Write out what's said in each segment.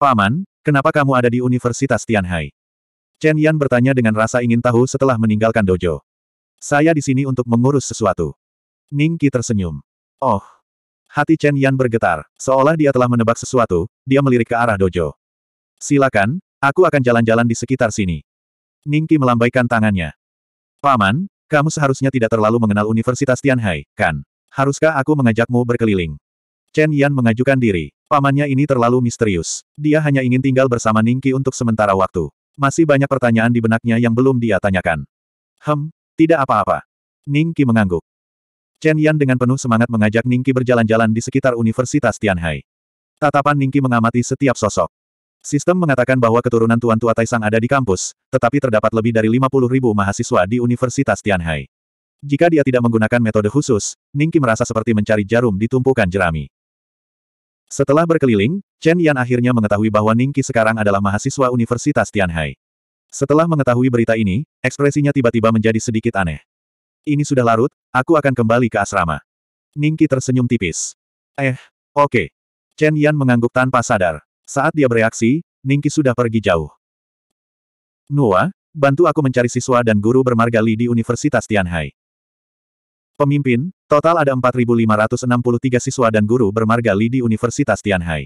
Paman, kenapa kamu ada di Universitas Tianhai? Chen Yan bertanya dengan rasa ingin tahu setelah meninggalkan dojo. Saya di sini untuk mengurus sesuatu. Ning Qi tersenyum. Oh. Hati Chen Yan bergetar, seolah dia telah menebak sesuatu, dia melirik ke arah dojo. Silakan, aku akan jalan-jalan di sekitar sini. Ning Qi melambaikan tangannya. Paman, kamu seharusnya tidak terlalu mengenal Universitas Tianhai, kan? Haruskah aku mengajakmu berkeliling? Chen Yan mengajukan diri. Pamannya ini terlalu misterius. Dia hanya ingin tinggal bersama Ningki untuk sementara waktu. Masih banyak pertanyaan di benaknya yang belum dia tanyakan. Hem, tidak apa-apa. Ningki mengangguk. Chen Yan dengan penuh semangat mengajak Ningki berjalan-jalan di sekitar Universitas Tianhai. Tatapan Ningki mengamati setiap sosok. Sistem mengatakan bahwa keturunan Tuan Tua Taisang ada di kampus, tetapi terdapat lebih dari 50 ribu mahasiswa di Universitas Tianhai. Jika dia tidak menggunakan metode khusus, Ningki merasa seperti mencari jarum di tumpukan jerami. Setelah berkeliling, Chen Yan akhirnya mengetahui bahwa Ningki sekarang adalah mahasiswa Universitas Tianhai. Setelah mengetahui berita ini, ekspresinya tiba-tiba menjadi sedikit aneh. Ini sudah larut, aku akan kembali ke asrama. Ningki tersenyum tipis. Eh, oke. Okay. Chen Yan mengangguk tanpa sadar. Saat dia bereaksi, Ningki sudah pergi jauh. Nua, bantu aku mencari siswa dan guru bermarga Li di Universitas Tianhai. Pemimpin, total ada 4.563 siswa dan guru bermarga Li di Universitas Tianhai.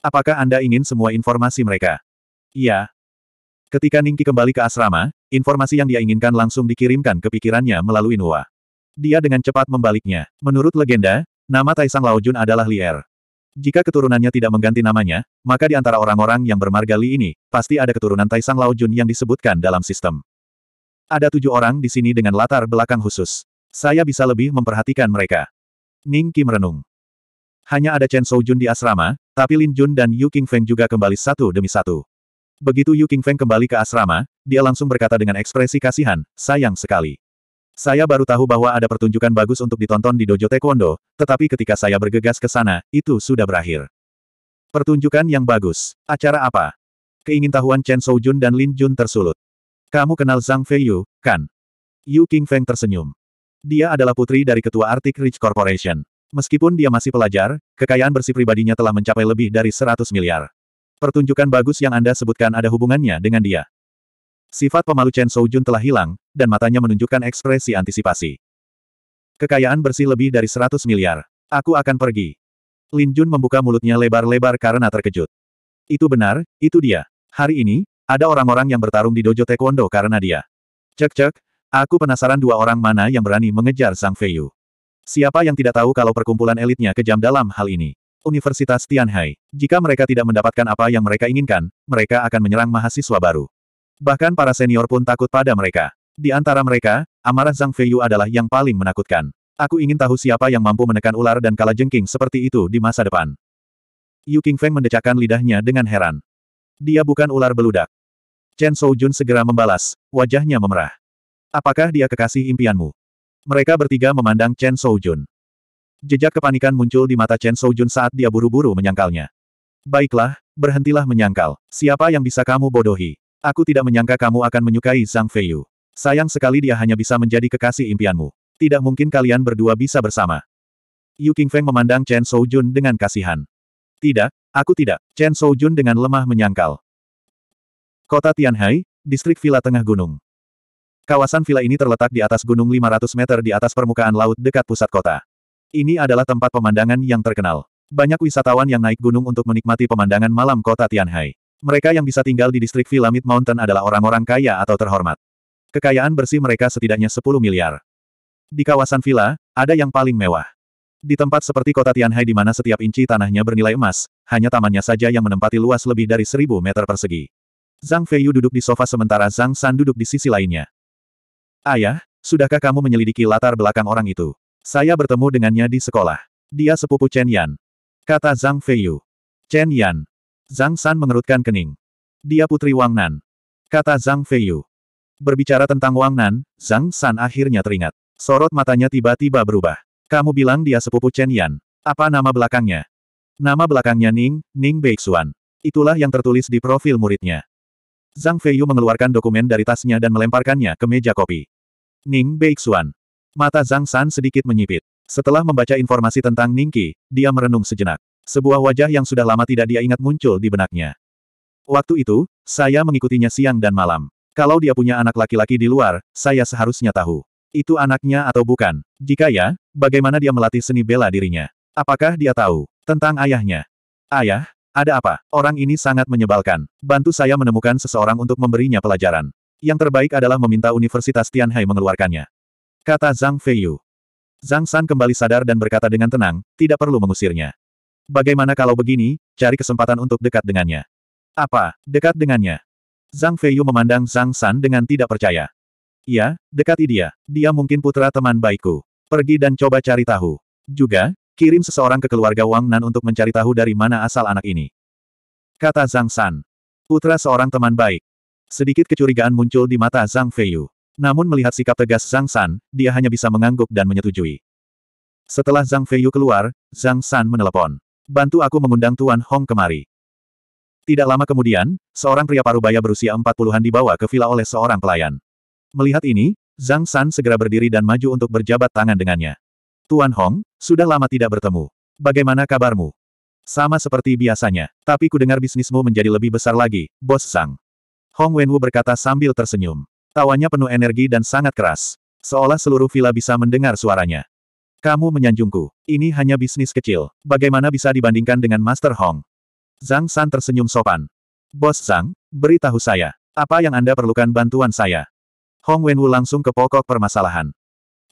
Apakah Anda ingin semua informasi mereka? Iya. Ketika Ningki kembali ke asrama, informasi yang dia inginkan langsung dikirimkan ke pikirannya melalui Nuwa. Dia dengan cepat membaliknya. Menurut legenda, nama Taisang Laojun adalah Li Er. Jika keturunannya tidak mengganti namanya, maka di antara orang-orang yang bermarga Li ini, pasti ada keturunan Taisang Laojun yang disebutkan dalam sistem. Ada tujuh orang di sini dengan latar belakang khusus. Saya bisa lebih memperhatikan mereka. Ning Qi merenung. Hanya ada Chen Soujun di asrama, tapi Lin Jun dan Yu King Feng juga kembali satu demi satu. Begitu Yu King Feng kembali ke asrama, dia langsung berkata dengan ekspresi kasihan, sayang sekali. Saya baru tahu bahwa ada pertunjukan bagus untuk ditonton di Dojo Taekwondo, tetapi ketika saya bergegas ke sana, itu sudah berakhir. Pertunjukan yang bagus. Acara apa? Keingintahuan Chen Soujun dan Lin Jun tersulut. Kamu kenal Zhang Feiyu, kan? Yu King Feng tersenyum. Dia adalah putri dari ketua Arctic Ridge Corporation. Meskipun dia masih pelajar, kekayaan bersih pribadinya telah mencapai lebih dari 100 miliar. Pertunjukan bagus yang Anda sebutkan ada hubungannya dengan dia. Sifat pemalu Chen Soujun telah hilang, dan matanya menunjukkan ekspresi antisipasi. Kekayaan bersih lebih dari 100 miliar. Aku akan pergi. Lin Jun membuka mulutnya lebar-lebar karena terkejut. Itu benar, itu dia. Hari ini, ada orang-orang yang bertarung di dojo taekwondo karena dia. Cek-cek, Aku penasaran dua orang mana yang berani mengejar sang Feiyu. Siapa yang tidak tahu kalau perkumpulan elitnya kejam dalam hal ini? Universitas Tianhai. Jika mereka tidak mendapatkan apa yang mereka inginkan, mereka akan menyerang mahasiswa baru. Bahkan para senior pun takut pada mereka. Di antara mereka, amarah Zhang Feiyu adalah yang paling menakutkan. Aku ingin tahu siapa yang mampu menekan ular dan kala jengking seperti itu di masa depan. Yu Qingfeng mendecakkan lidahnya dengan heran. Dia bukan ular beludak. Chen Soujun segera membalas, wajahnya memerah. Apakah dia kekasih impianmu? Mereka bertiga memandang Chen Soujun. Jejak kepanikan muncul di mata Chen Soujun saat dia buru-buru menyangkalnya. Baiklah, berhentilah menyangkal. Siapa yang bisa kamu bodohi? Aku tidak menyangka kamu akan menyukai Zhang Feiyu. Sayang sekali dia hanya bisa menjadi kekasih impianmu. Tidak mungkin kalian berdua bisa bersama. Yu Qingfeng memandang Chen Soujun dengan kasihan. Tidak, aku tidak. Chen Soujun dengan lemah menyangkal. Kota Tianhai, distrik Villa Tengah Gunung. Kawasan villa ini terletak di atas gunung 500 meter di atas permukaan laut dekat pusat kota. Ini adalah tempat pemandangan yang terkenal. Banyak wisatawan yang naik gunung untuk menikmati pemandangan malam kota Tianhai. Mereka yang bisa tinggal di distrik Villa Mid Mountain adalah orang-orang kaya atau terhormat. Kekayaan bersih mereka setidaknya 10 miliar. Di kawasan villa, ada yang paling mewah. Di tempat seperti kota Tianhai di mana setiap inci tanahnya bernilai emas, hanya tamannya saja yang menempati luas lebih dari 1000 meter persegi. Zhang Feiyu duduk di sofa sementara Zhang San duduk di sisi lainnya. Ayah, sudahkah kamu menyelidiki latar belakang orang itu? Saya bertemu dengannya di sekolah. Dia sepupu Chen Yan. Kata Zhang Feiyu. Chen Yan. Zhang San mengerutkan kening. Dia putri Wang Nan. Kata Zhang Feiyu. Berbicara tentang Wang Nan, Zhang San akhirnya teringat. Sorot matanya tiba-tiba berubah. Kamu bilang dia sepupu Chen Yan. Apa nama belakangnya? Nama belakangnya Ning, Ning Beixuan. Itulah yang tertulis di profil muridnya. Zhang Feiyu mengeluarkan dokumen dari tasnya dan melemparkannya ke meja kopi. Ning Beixuan. Mata Zhang San sedikit menyipit. Setelah membaca informasi tentang Ning Qi, dia merenung sejenak. Sebuah wajah yang sudah lama tidak dia ingat muncul di benaknya. Waktu itu, saya mengikutinya siang dan malam. Kalau dia punya anak laki-laki di luar, saya seharusnya tahu. Itu anaknya atau bukan? Jika ya, bagaimana dia melatih seni bela dirinya? Apakah dia tahu tentang ayahnya? Ayah, ada apa? Orang ini sangat menyebalkan. Bantu saya menemukan seseorang untuk memberinya pelajaran. Yang terbaik adalah meminta Universitas Tianhai mengeluarkannya. Kata Zhang Feiyu. Zhang San kembali sadar dan berkata dengan tenang, tidak perlu mengusirnya. Bagaimana kalau begini, cari kesempatan untuk dekat dengannya. Apa, dekat dengannya? Zhang Feiyu memandang Zhang San dengan tidak percaya. Ya, dekati dia. Dia mungkin putra teman baikku. Pergi dan coba cari tahu. Juga, kirim seseorang ke keluarga Wang Nan untuk mencari tahu dari mana asal anak ini. Kata Zhang San. Putra seorang teman baik. Sedikit kecurigaan muncul di mata Zhang Feiyu. Namun melihat sikap tegas Zhang San, dia hanya bisa mengangguk dan menyetujui. Setelah Zhang Feiyu keluar, Zhang San menelepon. Bantu aku mengundang Tuan Hong kemari. Tidak lama kemudian, seorang pria parubaya berusia empat puluhan dibawa ke villa oleh seorang pelayan. Melihat ini, Zhang San segera berdiri dan maju untuk berjabat tangan dengannya. Tuan Hong, sudah lama tidak bertemu. Bagaimana kabarmu? Sama seperti biasanya, tapi ku dengar bisnismu menjadi lebih besar lagi, Bos Sang. Hong Wenwu berkata sambil tersenyum. Tawanya penuh energi dan sangat keras. Seolah seluruh villa bisa mendengar suaranya. Kamu menyanjungku. Ini hanya bisnis kecil. Bagaimana bisa dibandingkan dengan Master Hong? Zhang San tersenyum sopan. Bos Zhang, beritahu saya. Apa yang Anda perlukan bantuan saya? Hong Wenwu langsung ke pokok permasalahan.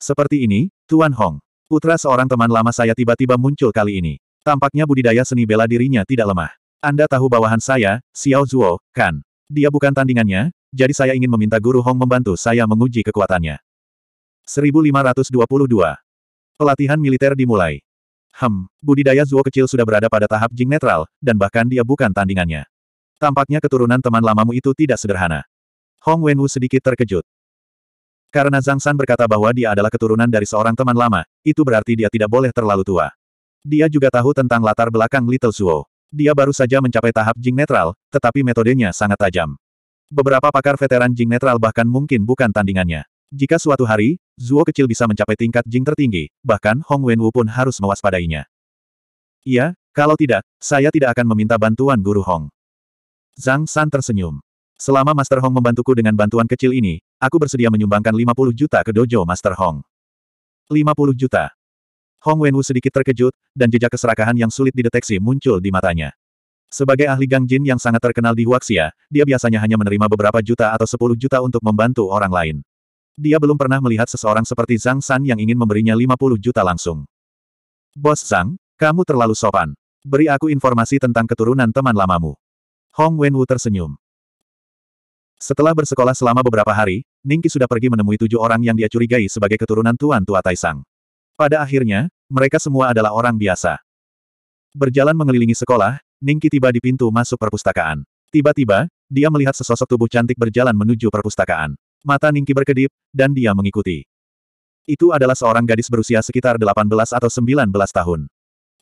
Seperti ini, Tuan Hong. Putra seorang teman lama saya tiba-tiba muncul kali ini. Tampaknya budidaya seni bela dirinya tidak lemah. Anda tahu bawahan saya, Xiao Zuo, kan? Dia bukan tandingannya, jadi saya ingin meminta Guru Hong membantu saya menguji kekuatannya. 1522. Pelatihan militer dimulai. Hem, budidaya Zuo kecil sudah berada pada tahap jing netral, dan bahkan dia bukan tandingannya. Tampaknya keturunan teman lamamu itu tidak sederhana. Hong Wenwu sedikit terkejut. Karena Zhang San berkata bahwa dia adalah keturunan dari seorang teman lama, itu berarti dia tidak boleh terlalu tua. Dia juga tahu tentang latar belakang Little Zuo. Dia baru saja mencapai tahap jing netral, tetapi metodenya sangat tajam. Beberapa pakar veteran jing netral bahkan mungkin bukan tandingannya. Jika suatu hari, Zuo kecil bisa mencapai tingkat jing tertinggi, bahkan Hong Wenwu pun harus mewaspadainya. Iya, kalau tidak, saya tidak akan meminta bantuan guru Hong. Zhang San tersenyum. Selama Master Hong membantuku dengan bantuan kecil ini, aku bersedia menyumbangkan 50 juta ke dojo Master Hong. 50 juta. Hong Wenwu sedikit terkejut, dan jejak keserakahan yang sulit dideteksi muncul di matanya. Sebagai ahli Gang Jin yang sangat terkenal di Huaxia, dia biasanya hanya menerima beberapa juta atau sepuluh juta untuk membantu orang lain. Dia belum pernah melihat seseorang seperti Zhang San yang ingin memberinya lima puluh juta langsung. Bos Zhang, kamu terlalu sopan. Beri aku informasi tentang keturunan teman lamamu. Hong Wenwu tersenyum. Setelah bersekolah selama beberapa hari, Ningki sudah pergi menemui tujuh orang yang dia curigai sebagai keturunan Tuan Tua Taisang. Pada akhirnya, mereka semua adalah orang biasa. Berjalan mengelilingi sekolah, Ningki tiba di pintu masuk perpustakaan. Tiba-tiba, dia melihat sesosok tubuh cantik berjalan menuju perpustakaan. Mata Ningki berkedip, dan dia mengikuti. Itu adalah seorang gadis berusia sekitar 18 atau 19 tahun.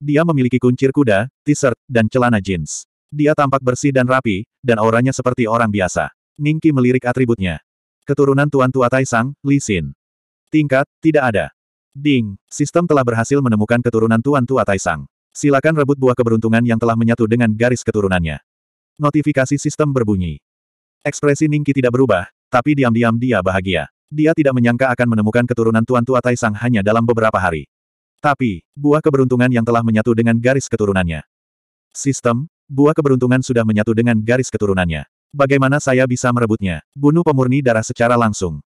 Dia memiliki kuncir kuda, t-shirt, dan celana jeans. Dia tampak bersih dan rapi, dan auranya seperti orang biasa. Ningki melirik atributnya. Keturunan Tuan Tua Taisang, Li Xin. Tingkat, tidak ada. Ding, sistem telah berhasil menemukan keturunan Tuan Tua Taisang. Silakan rebut buah keberuntungan yang telah menyatu dengan garis keturunannya. Notifikasi sistem berbunyi. Ekspresi Ningki tidak berubah, tapi diam-diam dia bahagia. Dia tidak menyangka akan menemukan keturunan Tuan Tua Taisang hanya dalam beberapa hari. Tapi, buah keberuntungan yang telah menyatu dengan garis keturunannya. Sistem, buah keberuntungan sudah menyatu dengan garis keturunannya. Bagaimana saya bisa merebutnya? Bunuh pemurni darah secara langsung.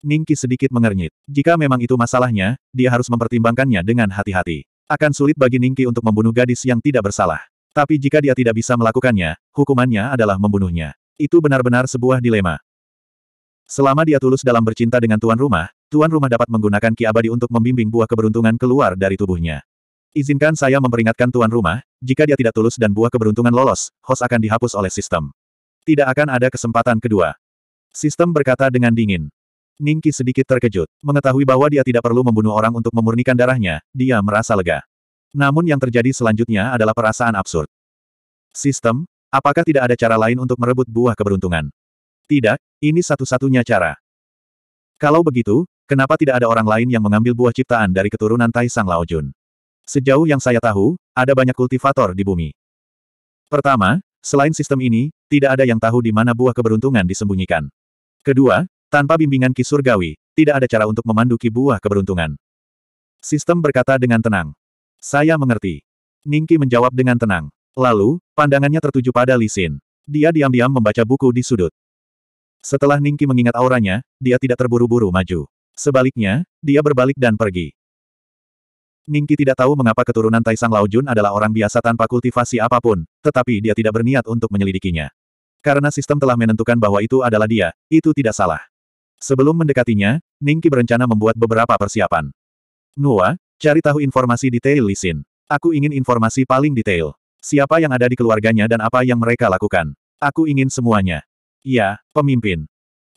Ningki sedikit mengernyit. Jika memang itu masalahnya, dia harus mempertimbangkannya dengan hati-hati. Akan sulit bagi Ningki untuk membunuh gadis yang tidak bersalah. Tapi jika dia tidak bisa melakukannya, hukumannya adalah membunuhnya. Itu benar-benar sebuah dilema. Selama dia tulus dalam bercinta dengan tuan rumah, tuan rumah dapat menggunakan ki abadi untuk membimbing buah keberuntungan keluar dari tubuhnya. Izinkan saya memperingatkan tuan rumah, jika dia tidak tulus dan buah keberuntungan lolos, host akan dihapus oleh sistem. Tidak akan ada kesempatan kedua. Sistem berkata dengan dingin. Ningki sedikit terkejut. Mengetahui bahwa dia tidak perlu membunuh orang untuk memurnikan darahnya, dia merasa lega. Namun yang terjadi selanjutnya adalah perasaan absurd. Sistem, apakah tidak ada cara lain untuk merebut buah keberuntungan? Tidak, ini satu-satunya cara. Kalau begitu, kenapa tidak ada orang lain yang mengambil buah ciptaan dari keturunan Taisang Laojun? Sejauh yang saya tahu, ada banyak kultivator di bumi. Pertama, selain sistem ini, tidak ada yang tahu di mana buah keberuntungan disembunyikan. Kedua, tanpa bimbingan ki surgawi, tidak ada cara untuk memandu ki buah keberuntungan. Sistem berkata dengan tenang. Saya mengerti. Ningki menjawab dengan tenang. Lalu, pandangannya tertuju pada Lisin. Dia diam-diam membaca buku di sudut. Setelah Ningki mengingat auranya, dia tidak terburu-buru maju. Sebaliknya, dia berbalik dan pergi. Ningki tidak tahu mengapa keturunan Taisang Laojun adalah orang biasa tanpa kultivasi apapun, tetapi dia tidak berniat untuk menyelidikinya. Karena sistem telah menentukan bahwa itu adalah dia, itu tidak salah. Sebelum mendekatinya, Ningki berencana membuat beberapa persiapan. Nua, cari tahu informasi detail Lisin. Aku ingin informasi paling detail. Siapa yang ada di keluarganya dan apa yang mereka lakukan. Aku ingin semuanya. Ya, pemimpin.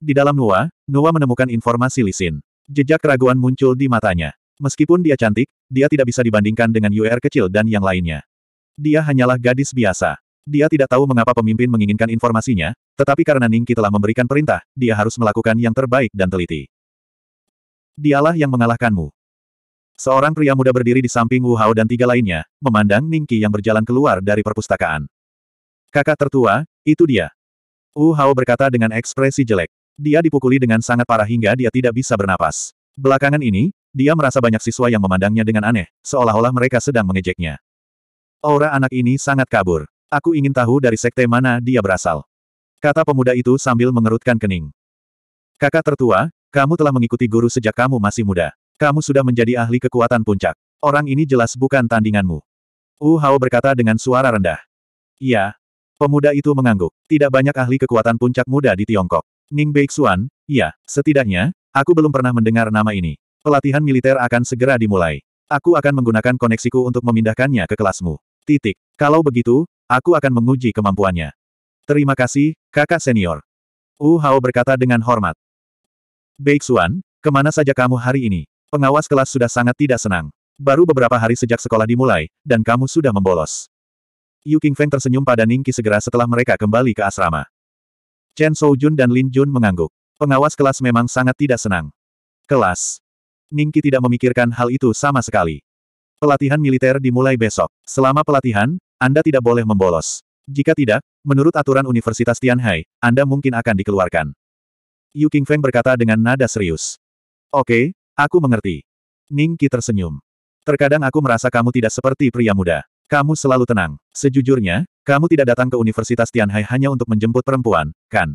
Di dalam Nua, Nua menemukan informasi Lisin. Jejak keraguan muncul di matanya. Meskipun dia cantik, dia tidak bisa dibandingkan dengan UR er kecil dan yang lainnya. Dia hanyalah gadis biasa. Dia tidak tahu mengapa pemimpin menginginkan informasinya, tetapi karena Ningki telah memberikan perintah, dia harus melakukan yang terbaik dan teliti. Dialah yang mengalahkanmu. Seorang pria muda berdiri di samping Wu Hao dan tiga lainnya, memandang Ningki yang berjalan keluar dari perpustakaan. Kakak tertua, itu dia. Wu Hao berkata dengan ekspresi jelek. Dia dipukuli dengan sangat parah hingga dia tidak bisa bernapas. Belakangan ini, dia merasa banyak siswa yang memandangnya dengan aneh, seolah-olah mereka sedang mengejeknya. Aura anak ini sangat kabur. Aku ingin tahu dari sekte mana dia berasal. Kata pemuda itu sambil mengerutkan kening. Kakak tertua, kamu telah mengikuti guru sejak kamu masih muda. Kamu sudah menjadi ahli kekuatan puncak. Orang ini jelas bukan tandinganmu. Wu Hao berkata dengan suara rendah. Iya. Pemuda itu mengangguk. Tidak banyak ahli kekuatan puncak muda di Tiongkok. Ning Beixuan, iya, setidaknya, aku belum pernah mendengar nama ini. Pelatihan militer akan segera dimulai. Aku akan menggunakan koneksiku untuk memindahkannya ke kelasmu. Titik. Kalau begitu, aku akan menguji kemampuannya. Terima kasih, kakak senior. Wu Hao berkata dengan hormat. Beixuan, kemana saja kamu hari ini? Pengawas kelas sudah sangat tidak senang. Baru beberapa hari sejak sekolah dimulai, dan kamu sudah membolos. Yu Qingfeng tersenyum pada Ningki segera setelah mereka kembali ke asrama. Chen Soujun dan Lin Jun mengangguk. Pengawas kelas memang sangat tidak senang. Kelas. Ningki tidak memikirkan hal itu sama sekali. Pelatihan militer dimulai besok. Selama pelatihan, Anda tidak boleh membolos. Jika tidak, menurut aturan Universitas Tianhai, Anda mungkin akan dikeluarkan. Yu Qingfeng berkata dengan nada serius. Oke, okay, aku mengerti. Ning Qi tersenyum. Terkadang aku merasa kamu tidak seperti pria muda. Kamu selalu tenang. Sejujurnya, kamu tidak datang ke Universitas Tianhai hanya untuk menjemput perempuan, kan?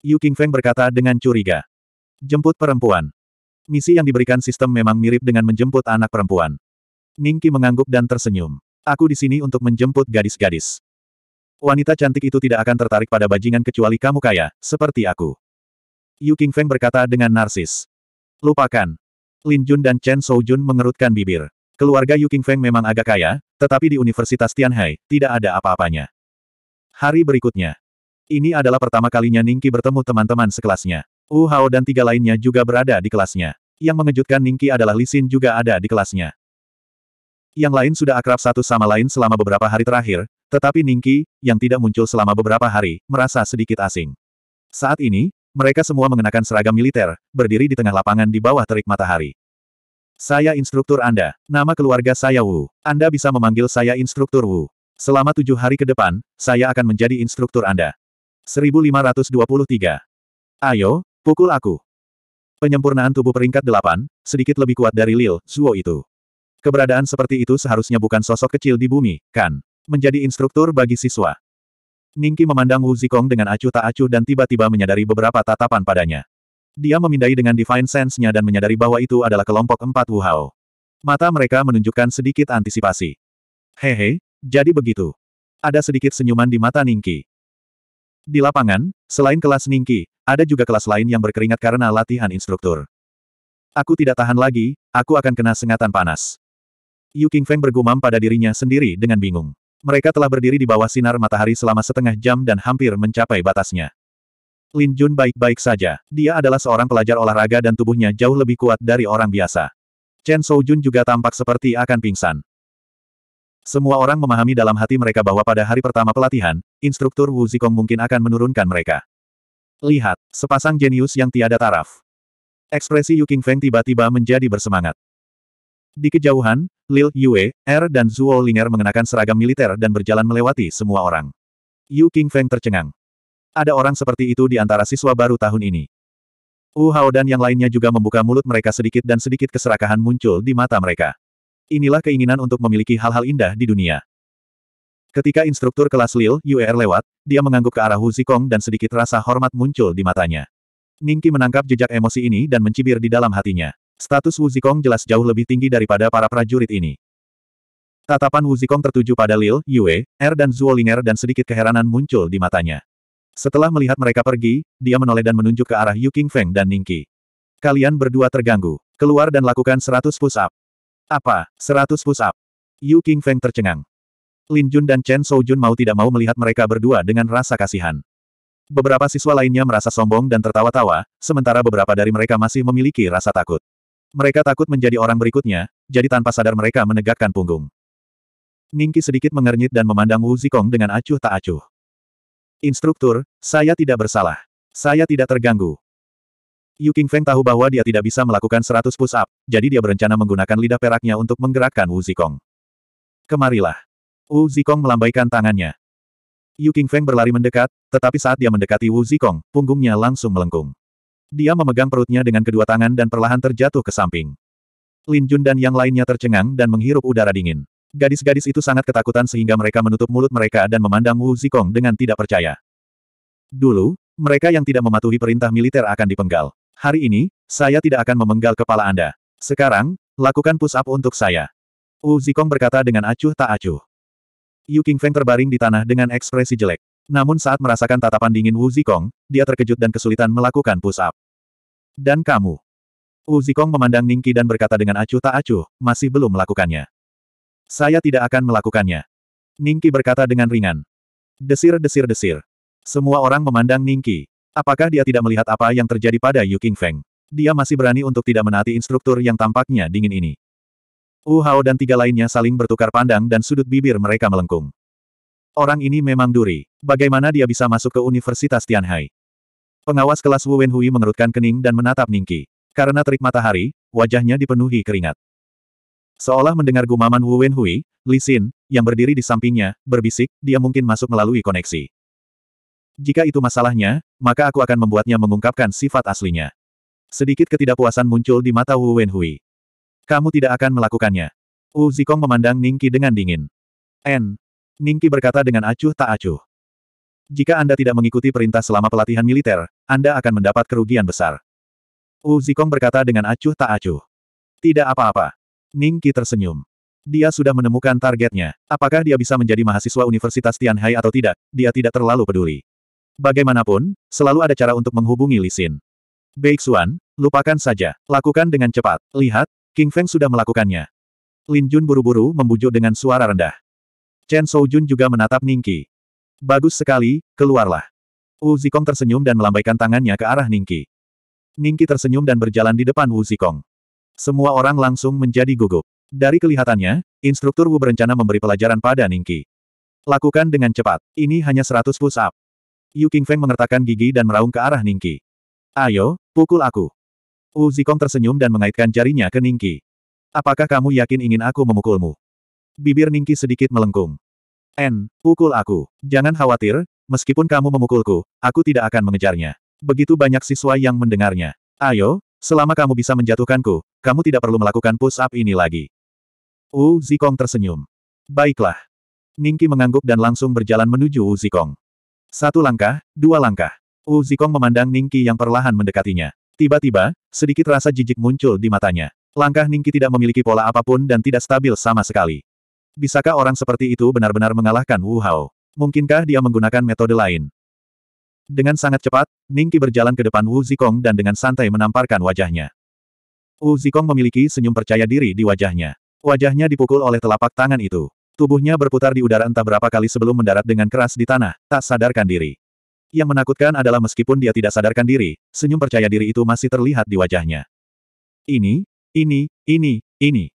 Yu Qingfeng berkata dengan curiga. Jemput perempuan. Misi yang diberikan sistem memang mirip dengan menjemput anak perempuan. Ningki mengangguk dan tersenyum. Aku di sini untuk menjemput gadis-gadis. Wanita cantik itu tidak akan tertarik pada bajingan kecuali kamu kaya, seperti aku. Yu Feng berkata dengan narsis. Lupakan. Lin Jun dan Chen Soujun mengerutkan bibir. Keluarga Yu Feng memang agak kaya, tetapi di Universitas Tianhai, tidak ada apa-apanya. Hari berikutnya. Ini adalah pertama kalinya Ningki bertemu teman-teman sekelasnya. Wu Hao dan tiga lainnya juga berada di kelasnya. Yang mengejutkan Ningki adalah Lisin juga ada di kelasnya. Yang lain sudah akrab satu sama lain selama beberapa hari terakhir, tetapi Ningki, yang tidak muncul selama beberapa hari, merasa sedikit asing. Saat ini, mereka semua mengenakan seragam militer, berdiri di tengah lapangan di bawah terik matahari. Saya instruktur Anda. Nama keluarga saya Wu. Anda bisa memanggil saya instruktur Wu. Selama tujuh hari ke depan, saya akan menjadi instruktur Anda. 1523. Ayo, pukul aku. Penyempurnaan tubuh peringkat delapan, sedikit lebih kuat dari Lil Zuo itu. Keberadaan seperti itu seharusnya bukan sosok kecil di bumi, kan? Menjadi instruktur bagi siswa. Ningki memandang Wu Zikong dengan acuh tak acuh dan tiba-tiba menyadari beberapa tatapan padanya. Dia memindai dengan divine sense-nya dan menyadari bahwa itu adalah kelompok empat Wu Hao. Mata mereka menunjukkan sedikit antisipasi. Hehe, jadi begitu. Ada sedikit senyuman di mata Ningki. Di lapangan, selain kelas Ningki, ada juga kelas lain yang berkeringat karena latihan instruktur. Aku tidak tahan lagi, aku akan kena sengatan panas. Yu Feng bergumam pada dirinya sendiri dengan bingung. Mereka telah berdiri di bawah sinar matahari selama setengah jam dan hampir mencapai batasnya. Lin Jun baik-baik saja. Dia adalah seorang pelajar olahraga dan tubuhnya jauh lebih kuat dari orang biasa. Chen Shou Jun juga tampak seperti akan pingsan. Semua orang memahami dalam hati mereka bahwa pada hari pertama pelatihan, instruktur Wu Zikong mungkin akan menurunkan mereka. Lihat, sepasang jenius yang tiada taraf. Ekspresi Yu Feng tiba-tiba menjadi bersemangat. Di kejauhan, Lil Yue, Er dan Zuo Linger mengenakan seragam militer dan berjalan melewati semua orang. Yu Qingfeng tercengang. Ada orang seperti itu di antara siswa baru tahun ini. Wu Hao dan yang lainnya juga membuka mulut mereka sedikit dan sedikit keserakahan muncul di mata mereka. Inilah keinginan untuk memiliki hal-hal indah di dunia. Ketika instruktur kelas Lil Yuer er lewat, dia mengangguk ke arah Hu Zikong dan sedikit rasa hormat muncul di matanya. Ningki menangkap jejak emosi ini dan mencibir di dalam hatinya. Status Wu Zikong jelas jauh lebih tinggi daripada para prajurit ini. Tatapan Wu Zikong tertuju pada Lil, Yue, Er dan Zuolinger dan sedikit keheranan muncul di matanya. Setelah melihat mereka pergi, dia menoleh dan menunjuk ke arah Yu King Feng dan Ningqi. Kalian berdua terganggu. Keluar dan lakukan seratus push-up. Apa? Seratus push-up? Yu King Feng tercengang. Lin Jun dan Chen Soujun mau tidak mau melihat mereka berdua dengan rasa kasihan. Beberapa siswa lainnya merasa sombong dan tertawa-tawa, sementara beberapa dari mereka masih memiliki rasa takut. Mereka takut menjadi orang berikutnya, jadi tanpa sadar mereka menegakkan punggung. Ningki sedikit mengernyit dan memandang Wu Zikong dengan acuh tak acuh. Instruktur, saya tidak bersalah. Saya tidak terganggu. Yu Qingfeng tahu bahwa dia tidak bisa melakukan 100 push-up, jadi dia berencana menggunakan lidah peraknya untuk menggerakkan Wu Zikong. Kemarilah. Wu Zikong melambaikan tangannya. Yu Qingfeng berlari mendekat, tetapi saat dia mendekati Wu Zikong, punggungnya langsung melengkung. Dia memegang perutnya dengan kedua tangan dan perlahan terjatuh ke samping. Lin Jun dan yang lainnya tercengang dan menghirup udara dingin. Gadis-gadis itu sangat ketakutan sehingga mereka menutup mulut mereka dan memandang Wu Zikong dengan tidak percaya. Dulu, mereka yang tidak mematuhi perintah militer akan dipenggal. Hari ini, saya tidak akan memenggal kepala Anda. Sekarang, lakukan push-up untuk saya. Wu Zikong berkata dengan acuh tak acuh. Yu Qingfeng terbaring di tanah dengan ekspresi jelek. Namun saat merasakan tatapan dingin Wu Zikong, dia terkejut dan kesulitan melakukan push-up. Dan kamu. Wu Zikong memandang Ningki dan berkata dengan acuh tak acuh, masih belum melakukannya. Saya tidak akan melakukannya. Ningki berkata dengan ringan. Desir desir desir. Semua orang memandang Ningki. Apakah dia tidak melihat apa yang terjadi pada Yu King Feng? Dia masih berani untuk tidak menaati instruktur yang tampaknya dingin ini. Wu Hao dan tiga lainnya saling bertukar pandang dan sudut bibir mereka melengkung. Orang ini memang duri. Bagaimana dia bisa masuk ke Universitas Tianhai? Pengawas kelas Wu Wenhui mengerutkan kening dan menatap Ningki. Karena terik matahari, wajahnya dipenuhi keringat. Seolah mendengar gumaman Wu Wenhui, Li Xin, yang berdiri di sampingnya, berbisik, dia mungkin masuk melalui koneksi. Jika itu masalahnya, maka aku akan membuatnya mengungkapkan sifat aslinya. Sedikit ketidakpuasan muncul di mata Wu Wenhui. Kamu tidak akan melakukannya. Wu Zikong memandang Ningki dengan dingin. N. Ningki berkata dengan acuh tak acuh. Jika Anda tidak mengikuti perintah selama pelatihan militer, Anda akan mendapat kerugian besar. Wu Zikong berkata dengan acuh tak acuh. Tidak apa-apa. Ning Qi tersenyum. Dia sudah menemukan targetnya. Apakah dia bisa menjadi mahasiswa Universitas Tianhai atau tidak, dia tidak terlalu peduli. Bagaimanapun, selalu ada cara untuk menghubungi Li Xin. Baik Xuan, lupakan saja. Lakukan dengan cepat. Lihat, King Feng sudah melakukannya. Lin Jun buru-buru membujuk dengan suara rendah. Chen Soujun juga menatap Ningqi. Bagus sekali, keluarlah. Wu Zikong tersenyum dan melambaikan tangannya ke arah Ningki. Ningki tersenyum dan berjalan di depan Wu Zikong. Semua orang langsung menjadi gugup. Dari kelihatannya, instruktur Wu berencana memberi pelajaran pada Ningki. Lakukan dengan cepat. Ini hanya 100 push up. Yu Qingfeng mengertakkan gigi dan meraung ke arah Ningki. Ayo, pukul aku. Wu Zikong tersenyum dan mengaitkan jarinya ke Ningki. Apakah kamu yakin ingin aku memukulmu? Bibir Ningki sedikit melengkung. N, pukul aku. Jangan khawatir, meskipun kamu memukulku, aku tidak akan mengejarnya. Begitu banyak siswa yang mendengarnya. Ayo, selama kamu bisa menjatuhkanku, kamu tidak perlu melakukan push up ini lagi. Wu Zikong tersenyum. Baiklah. Ningki mengangguk dan langsung berjalan menuju Wu Zikong. Satu langkah, dua langkah. Wu Zikong memandang Ningki yang perlahan mendekatinya. Tiba-tiba, sedikit rasa jijik muncul di matanya. Langkah Ningki tidak memiliki pola apapun dan tidak stabil sama sekali. Bisakah orang seperti itu benar-benar mengalahkan Wu Hao? Mungkinkah dia menggunakan metode lain? Dengan sangat cepat, Ning Qi berjalan ke depan Wu Zikong dan dengan santai menamparkan wajahnya. Wu Zikong memiliki senyum percaya diri di wajahnya. Wajahnya dipukul oleh telapak tangan itu. Tubuhnya berputar di udara entah berapa kali sebelum mendarat dengan keras di tanah, tak sadarkan diri. Yang menakutkan adalah meskipun dia tidak sadarkan diri, senyum percaya diri itu masih terlihat di wajahnya. Ini, ini, ini, ini.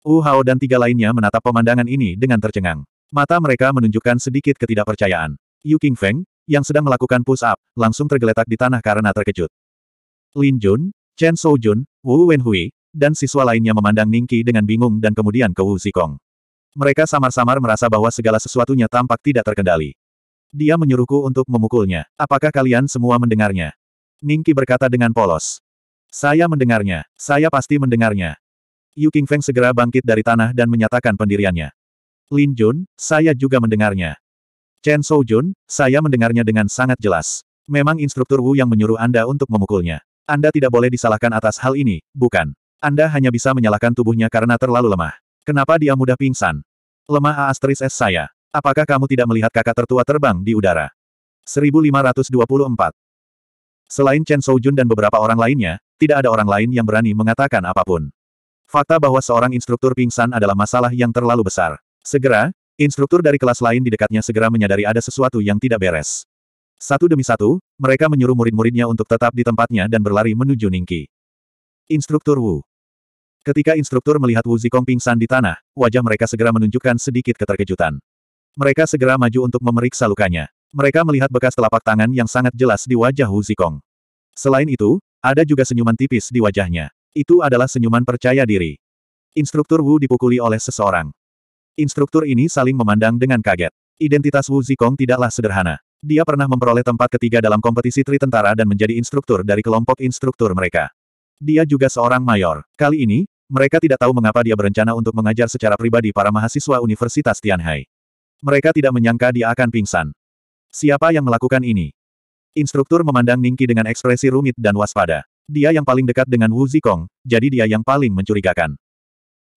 Wu Hao dan tiga lainnya menatap pemandangan ini dengan tercengang. Mata mereka menunjukkan sedikit ketidakpercayaan. Yu King Feng, yang sedang melakukan push-up, langsung tergeletak di tanah karena terkejut. Lin Jun, Chen Shou Jun, Wu Wenhui, dan siswa lainnya memandang Ningqi dengan bingung dan kemudian ke Wu Zikong. Mereka samar-samar merasa bahwa segala sesuatunya tampak tidak terkendali. Dia menyuruhku untuk memukulnya. Apakah kalian semua mendengarnya? Ningqi berkata dengan polos. Saya mendengarnya. Saya pasti mendengarnya. Yu Feng segera bangkit dari tanah dan menyatakan pendiriannya. Lin Jun, saya juga mendengarnya. Chen Shou Jun, saya mendengarnya dengan sangat jelas. Memang instruktur Wu yang menyuruh Anda untuk memukulnya. Anda tidak boleh disalahkan atas hal ini, bukan? Anda hanya bisa menyalahkan tubuhnya karena terlalu lemah. Kenapa dia mudah pingsan? Lemah A asteris S saya. Apakah kamu tidak melihat kakak tertua terbang di udara? 1524 Selain Chen Shou Jun dan beberapa orang lainnya, tidak ada orang lain yang berani mengatakan apapun. Fakta bahwa seorang instruktur pingsan adalah masalah yang terlalu besar. Segera, instruktur dari kelas lain di dekatnya segera menyadari ada sesuatu yang tidak beres. Satu demi satu, mereka menyuruh murid-muridnya untuk tetap di tempatnya dan berlari menuju Ningki. Instruktur Wu. Ketika instruktur melihat Wu Zikong pingsan di tanah, wajah mereka segera menunjukkan sedikit keterkejutan. Mereka segera maju untuk memeriksa lukanya. Mereka melihat bekas telapak tangan yang sangat jelas di wajah Wu Zikong. Selain itu, ada juga senyuman tipis di wajahnya. Itu adalah senyuman percaya diri. Instruktur Wu dipukuli oleh seseorang. Instruktur ini saling memandang dengan kaget. Identitas Wu Zikong tidaklah sederhana. Dia pernah memperoleh tempat ketiga dalam kompetisi tri tentara dan menjadi instruktur dari kelompok instruktur mereka. Dia juga seorang mayor. Kali ini, mereka tidak tahu mengapa dia berencana untuk mengajar secara pribadi para mahasiswa Universitas Tianhai. Mereka tidak menyangka dia akan pingsan. Siapa yang melakukan ini? Instruktur memandang Ningki dengan ekspresi rumit dan waspada. Dia yang paling dekat dengan Wu Zikong, jadi dia yang paling mencurigakan.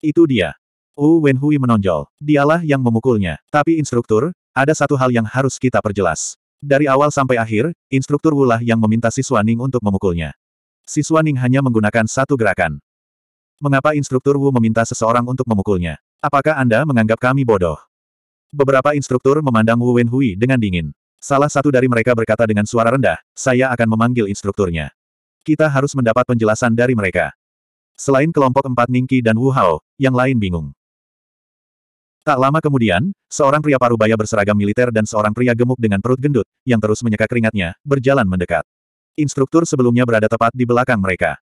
Itu dia. Wu Wenhui menonjol. Dialah yang memukulnya. Tapi instruktur, ada satu hal yang harus kita perjelas. Dari awal sampai akhir, instruktur Wu lah yang meminta siswa Ning untuk memukulnya. Siswa Ning hanya menggunakan satu gerakan. Mengapa instruktur Wu meminta seseorang untuk memukulnya? Apakah Anda menganggap kami bodoh? Beberapa instruktur memandang Wu Wenhui dengan dingin. Salah satu dari mereka berkata dengan suara rendah, saya akan memanggil instrukturnya. Kita harus mendapat penjelasan dari mereka. Selain kelompok empat Ningki dan Wu Hao, yang lain bingung. Tak lama kemudian, seorang pria parubaya berseragam militer dan seorang pria gemuk dengan perut gendut, yang terus menyeka keringatnya, berjalan mendekat. Instruktur sebelumnya berada tepat di belakang mereka.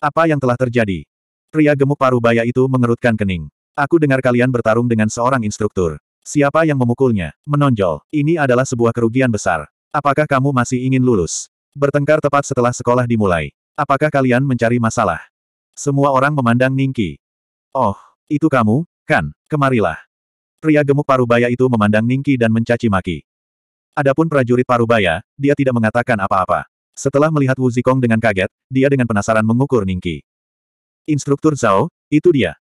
Apa yang telah terjadi? Pria gemuk parubaya itu mengerutkan kening. Aku dengar kalian bertarung dengan seorang instruktur. Siapa yang memukulnya? Menonjol. Ini adalah sebuah kerugian besar. Apakah kamu masih ingin lulus? Bertengkar tepat setelah sekolah dimulai. Apakah kalian mencari masalah? Semua orang memandang Ningki. Oh, itu kamu, kan? Kemarilah. Pria gemuk parubaya itu memandang Ningki dan mencaci maki. Adapun prajurit parubaya, dia tidak mengatakan apa-apa. Setelah melihat Wu Zikong dengan kaget, dia dengan penasaran mengukur Ningki. Instruktur Zhao, itu dia.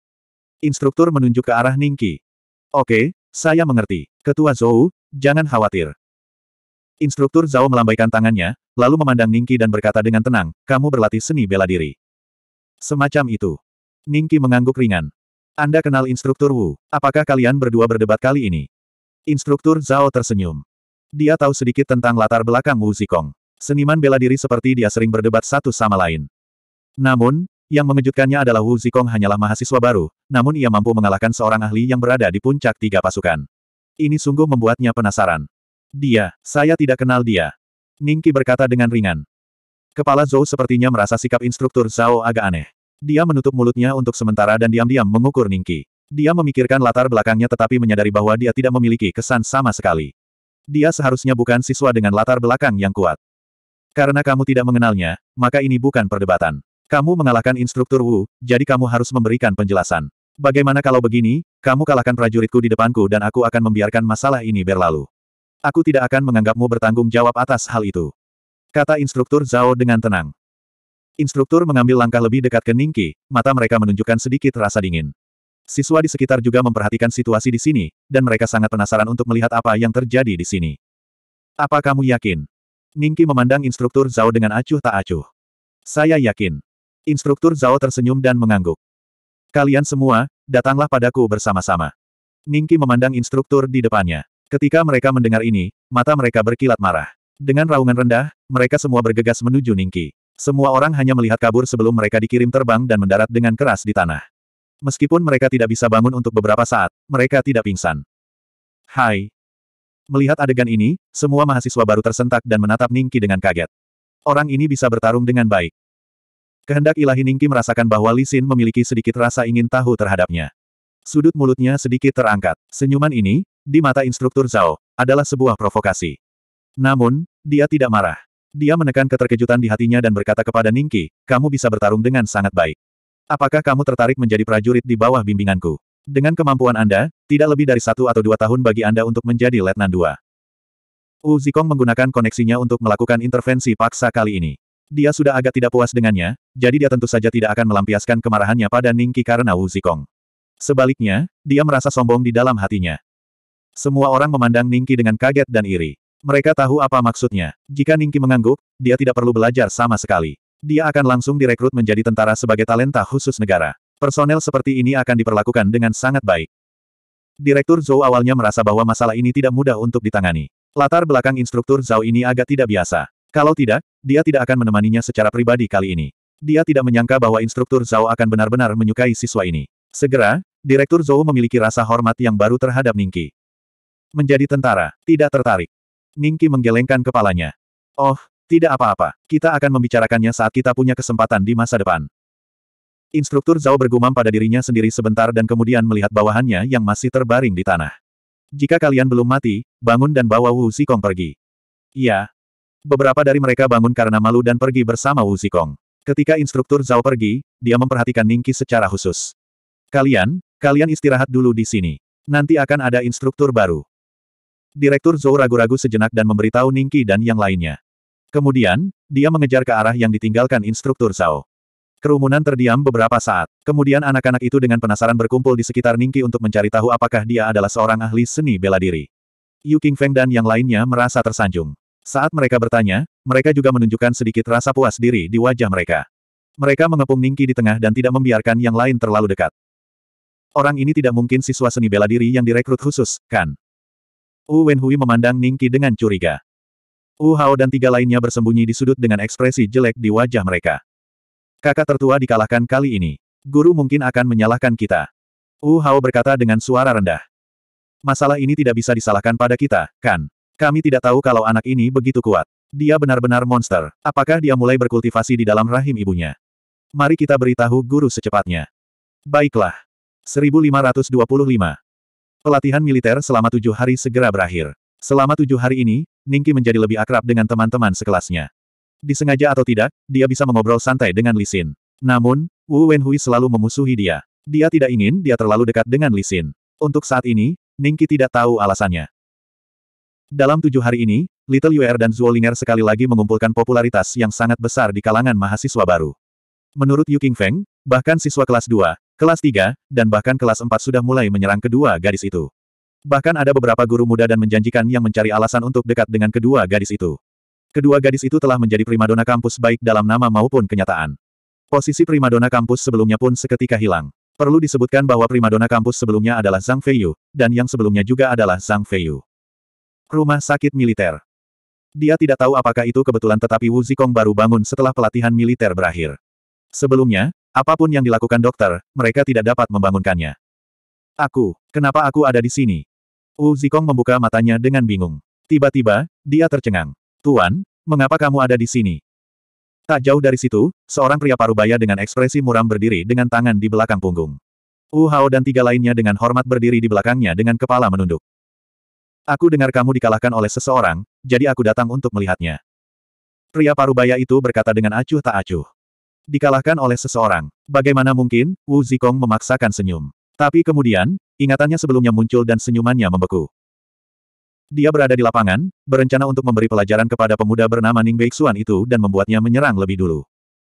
Instruktur menunjuk ke arah Ningki. Oke, saya mengerti. Ketua Zhou, jangan khawatir. Instruktur Zhao melambaikan tangannya, lalu memandang Ningki dan berkata dengan tenang, kamu berlatih seni bela diri. Semacam itu. Ningki mengangguk ringan. Anda kenal Instruktur Wu, apakah kalian berdua berdebat kali ini? Instruktur Zhao tersenyum. Dia tahu sedikit tentang latar belakang Wu Zikong. Seniman bela diri seperti dia sering berdebat satu sama lain. Namun, yang mengejutkannya adalah Wu Zikong hanyalah mahasiswa baru, namun ia mampu mengalahkan seorang ahli yang berada di puncak tiga pasukan. Ini sungguh membuatnya penasaran. Dia, saya tidak kenal dia. Ningki berkata dengan ringan. Kepala Zhou sepertinya merasa sikap instruktur Zhao agak aneh. Dia menutup mulutnya untuk sementara dan diam-diam mengukur Ningki. Dia memikirkan latar belakangnya tetapi menyadari bahwa dia tidak memiliki kesan sama sekali. Dia seharusnya bukan siswa dengan latar belakang yang kuat. Karena kamu tidak mengenalnya, maka ini bukan perdebatan. Kamu mengalahkan instruktur Wu, jadi kamu harus memberikan penjelasan. Bagaimana kalau begini, kamu kalahkan prajuritku di depanku dan aku akan membiarkan masalah ini berlalu. Aku tidak akan menganggapmu bertanggung jawab atas hal itu. Kata instruktur Zhao dengan tenang. Instruktur mengambil langkah lebih dekat ke Ningki, mata mereka menunjukkan sedikit rasa dingin. Siswa di sekitar juga memperhatikan situasi di sini, dan mereka sangat penasaran untuk melihat apa yang terjadi di sini. Apa kamu yakin? Ningki memandang instruktur Zhao dengan acuh tak acuh. Saya yakin. Instruktur Zhao tersenyum dan mengangguk. Kalian semua, datanglah padaku bersama-sama. Ningki memandang instruktur di depannya. Ketika mereka mendengar ini, mata mereka berkilat marah. Dengan raungan rendah, mereka semua bergegas menuju Ningki. Semua orang hanya melihat kabur sebelum mereka dikirim terbang dan mendarat dengan keras di tanah. Meskipun mereka tidak bisa bangun untuk beberapa saat, mereka tidak pingsan. Hai. Melihat adegan ini, semua mahasiswa baru tersentak dan menatap Ningki dengan kaget. Orang ini bisa bertarung dengan baik. Kehendak ilahi Ningki merasakan bahwa Lisin memiliki sedikit rasa ingin tahu terhadapnya. Sudut mulutnya sedikit terangkat. Senyuman ini, di mata instruktur Zhao, adalah sebuah provokasi. Namun, dia tidak marah. Dia menekan keterkejutan di hatinya dan berkata kepada Ningki, kamu bisa bertarung dengan sangat baik. Apakah kamu tertarik menjadi prajurit di bawah bimbinganku? Dengan kemampuan Anda, tidak lebih dari satu atau dua tahun bagi Anda untuk menjadi Letnan dua. Wu Zikong menggunakan koneksinya untuk melakukan intervensi paksa kali ini. Dia sudah agak tidak puas dengannya, jadi dia tentu saja tidak akan melampiaskan kemarahannya pada Ningki karena Wu Zikong. Sebaliknya, dia merasa sombong di dalam hatinya. Semua orang memandang Ningki dengan kaget dan iri. Mereka tahu apa maksudnya. Jika Ningki mengangguk, dia tidak perlu belajar sama sekali. Dia akan langsung direkrut menjadi tentara sebagai talenta khusus negara. Personel seperti ini akan diperlakukan dengan sangat baik. Direktur Zhou awalnya merasa bahwa masalah ini tidak mudah untuk ditangani. Latar belakang instruktur Zhao ini agak tidak biasa. Kalau tidak, dia tidak akan menemaninya secara pribadi kali ini. Dia tidak menyangka bahwa instruktur Zhao akan benar-benar menyukai siswa ini. Segera, Direktur Zhou memiliki rasa hormat yang baru terhadap Ningki. Menjadi tentara, tidak tertarik. Ningki menggelengkan kepalanya. Oh, tidak apa-apa, kita akan membicarakannya saat kita punya kesempatan di masa depan. Instruktur Zhao bergumam pada dirinya sendiri sebentar dan kemudian melihat bawahannya yang masih terbaring di tanah. Jika kalian belum mati, bangun dan bawa Wu Zikong pergi. Iya. Beberapa dari mereka bangun karena malu dan pergi bersama Wu Zikong. Ketika instruktur Zhao pergi, dia memperhatikan Ningki secara khusus. Kalian, kalian istirahat dulu di sini. Nanti akan ada instruktur baru. Direktur Zhou ragu-ragu sejenak dan memberitahu Ningki dan yang lainnya. Kemudian, dia mengejar ke arah yang ditinggalkan instruktur Zhao. Kerumunan terdiam beberapa saat. Kemudian anak-anak itu dengan penasaran berkumpul di sekitar Ningki untuk mencari tahu apakah dia adalah seorang ahli seni bela diri. Yu King Feng dan yang lainnya merasa tersanjung. Saat mereka bertanya, mereka juga menunjukkan sedikit rasa puas diri di wajah mereka. Mereka mengepung Ningki di tengah dan tidak membiarkan yang lain terlalu dekat. Orang ini tidak mungkin siswa seni bela diri yang direkrut khusus, kan? Wu Wenhui memandang Qi dengan curiga. Wu Hao dan tiga lainnya bersembunyi di sudut dengan ekspresi jelek di wajah mereka. Kakak tertua dikalahkan kali ini. Guru mungkin akan menyalahkan kita. Wu Hao berkata dengan suara rendah. Masalah ini tidak bisa disalahkan pada kita, kan? Kami tidak tahu kalau anak ini begitu kuat. Dia benar-benar monster. Apakah dia mulai berkultivasi di dalam rahim ibunya? Mari kita beritahu guru secepatnya. Baiklah. 1525. Pelatihan militer selama tujuh hari segera berakhir. Selama tujuh hari ini, Ningki menjadi lebih akrab dengan teman-teman sekelasnya. Disengaja atau tidak, dia bisa mengobrol santai dengan Lisin. Namun, Wu Wenhui selalu memusuhi dia. Dia tidak ingin dia terlalu dekat dengan Lisin. Untuk saat ini, Ningki tidak tahu alasannya. Dalam tujuh hari ini, Little Yuer dan Zuolinger sekali lagi mengumpulkan popularitas yang sangat besar di kalangan mahasiswa baru. Menurut Yu Qingfeng, bahkan siswa kelas 2, kelas 3, dan bahkan kelas 4 sudah mulai menyerang kedua gadis itu. Bahkan ada beberapa guru muda dan menjanjikan yang mencari alasan untuk dekat dengan kedua gadis itu. Kedua gadis itu telah menjadi primadona kampus baik dalam nama maupun kenyataan. Posisi primadona kampus sebelumnya pun seketika hilang. Perlu disebutkan bahwa primadona kampus sebelumnya adalah Zhang Feiyu, dan yang sebelumnya juga adalah Zhang Feiyu. Rumah sakit militer. Dia tidak tahu apakah itu kebetulan tetapi Wu Zikong baru bangun setelah pelatihan militer berakhir. Sebelumnya, Apapun yang dilakukan dokter, mereka tidak dapat membangunkannya. Aku, kenapa aku ada di sini? Wu Zikong membuka matanya dengan bingung. Tiba-tiba, dia tercengang. Tuan, mengapa kamu ada di sini? Tak jauh dari situ, seorang pria parubaya dengan ekspresi muram berdiri dengan tangan di belakang punggung. Wu Hao dan tiga lainnya dengan hormat berdiri di belakangnya dengan kepala menunduk. Aku dengar kamu dikalahkan oleh seseorang, jadi aku datang untuk melihatnya. Pria parubaya itu berkata dengan acuh tak acuh. Dikalahkan oleh seseorang. Bagaimana mungkin, Wu Zikong memaksakan senyum. Tapi kemudian, ingatannya sebelumnya muncul dan senyumannya membeku. Dia berada di lapangan, berencana untuk memberi pelajaran kepada pemuda bernama Ning Beixuan itu dan membuatnya menyerang lebih dulu.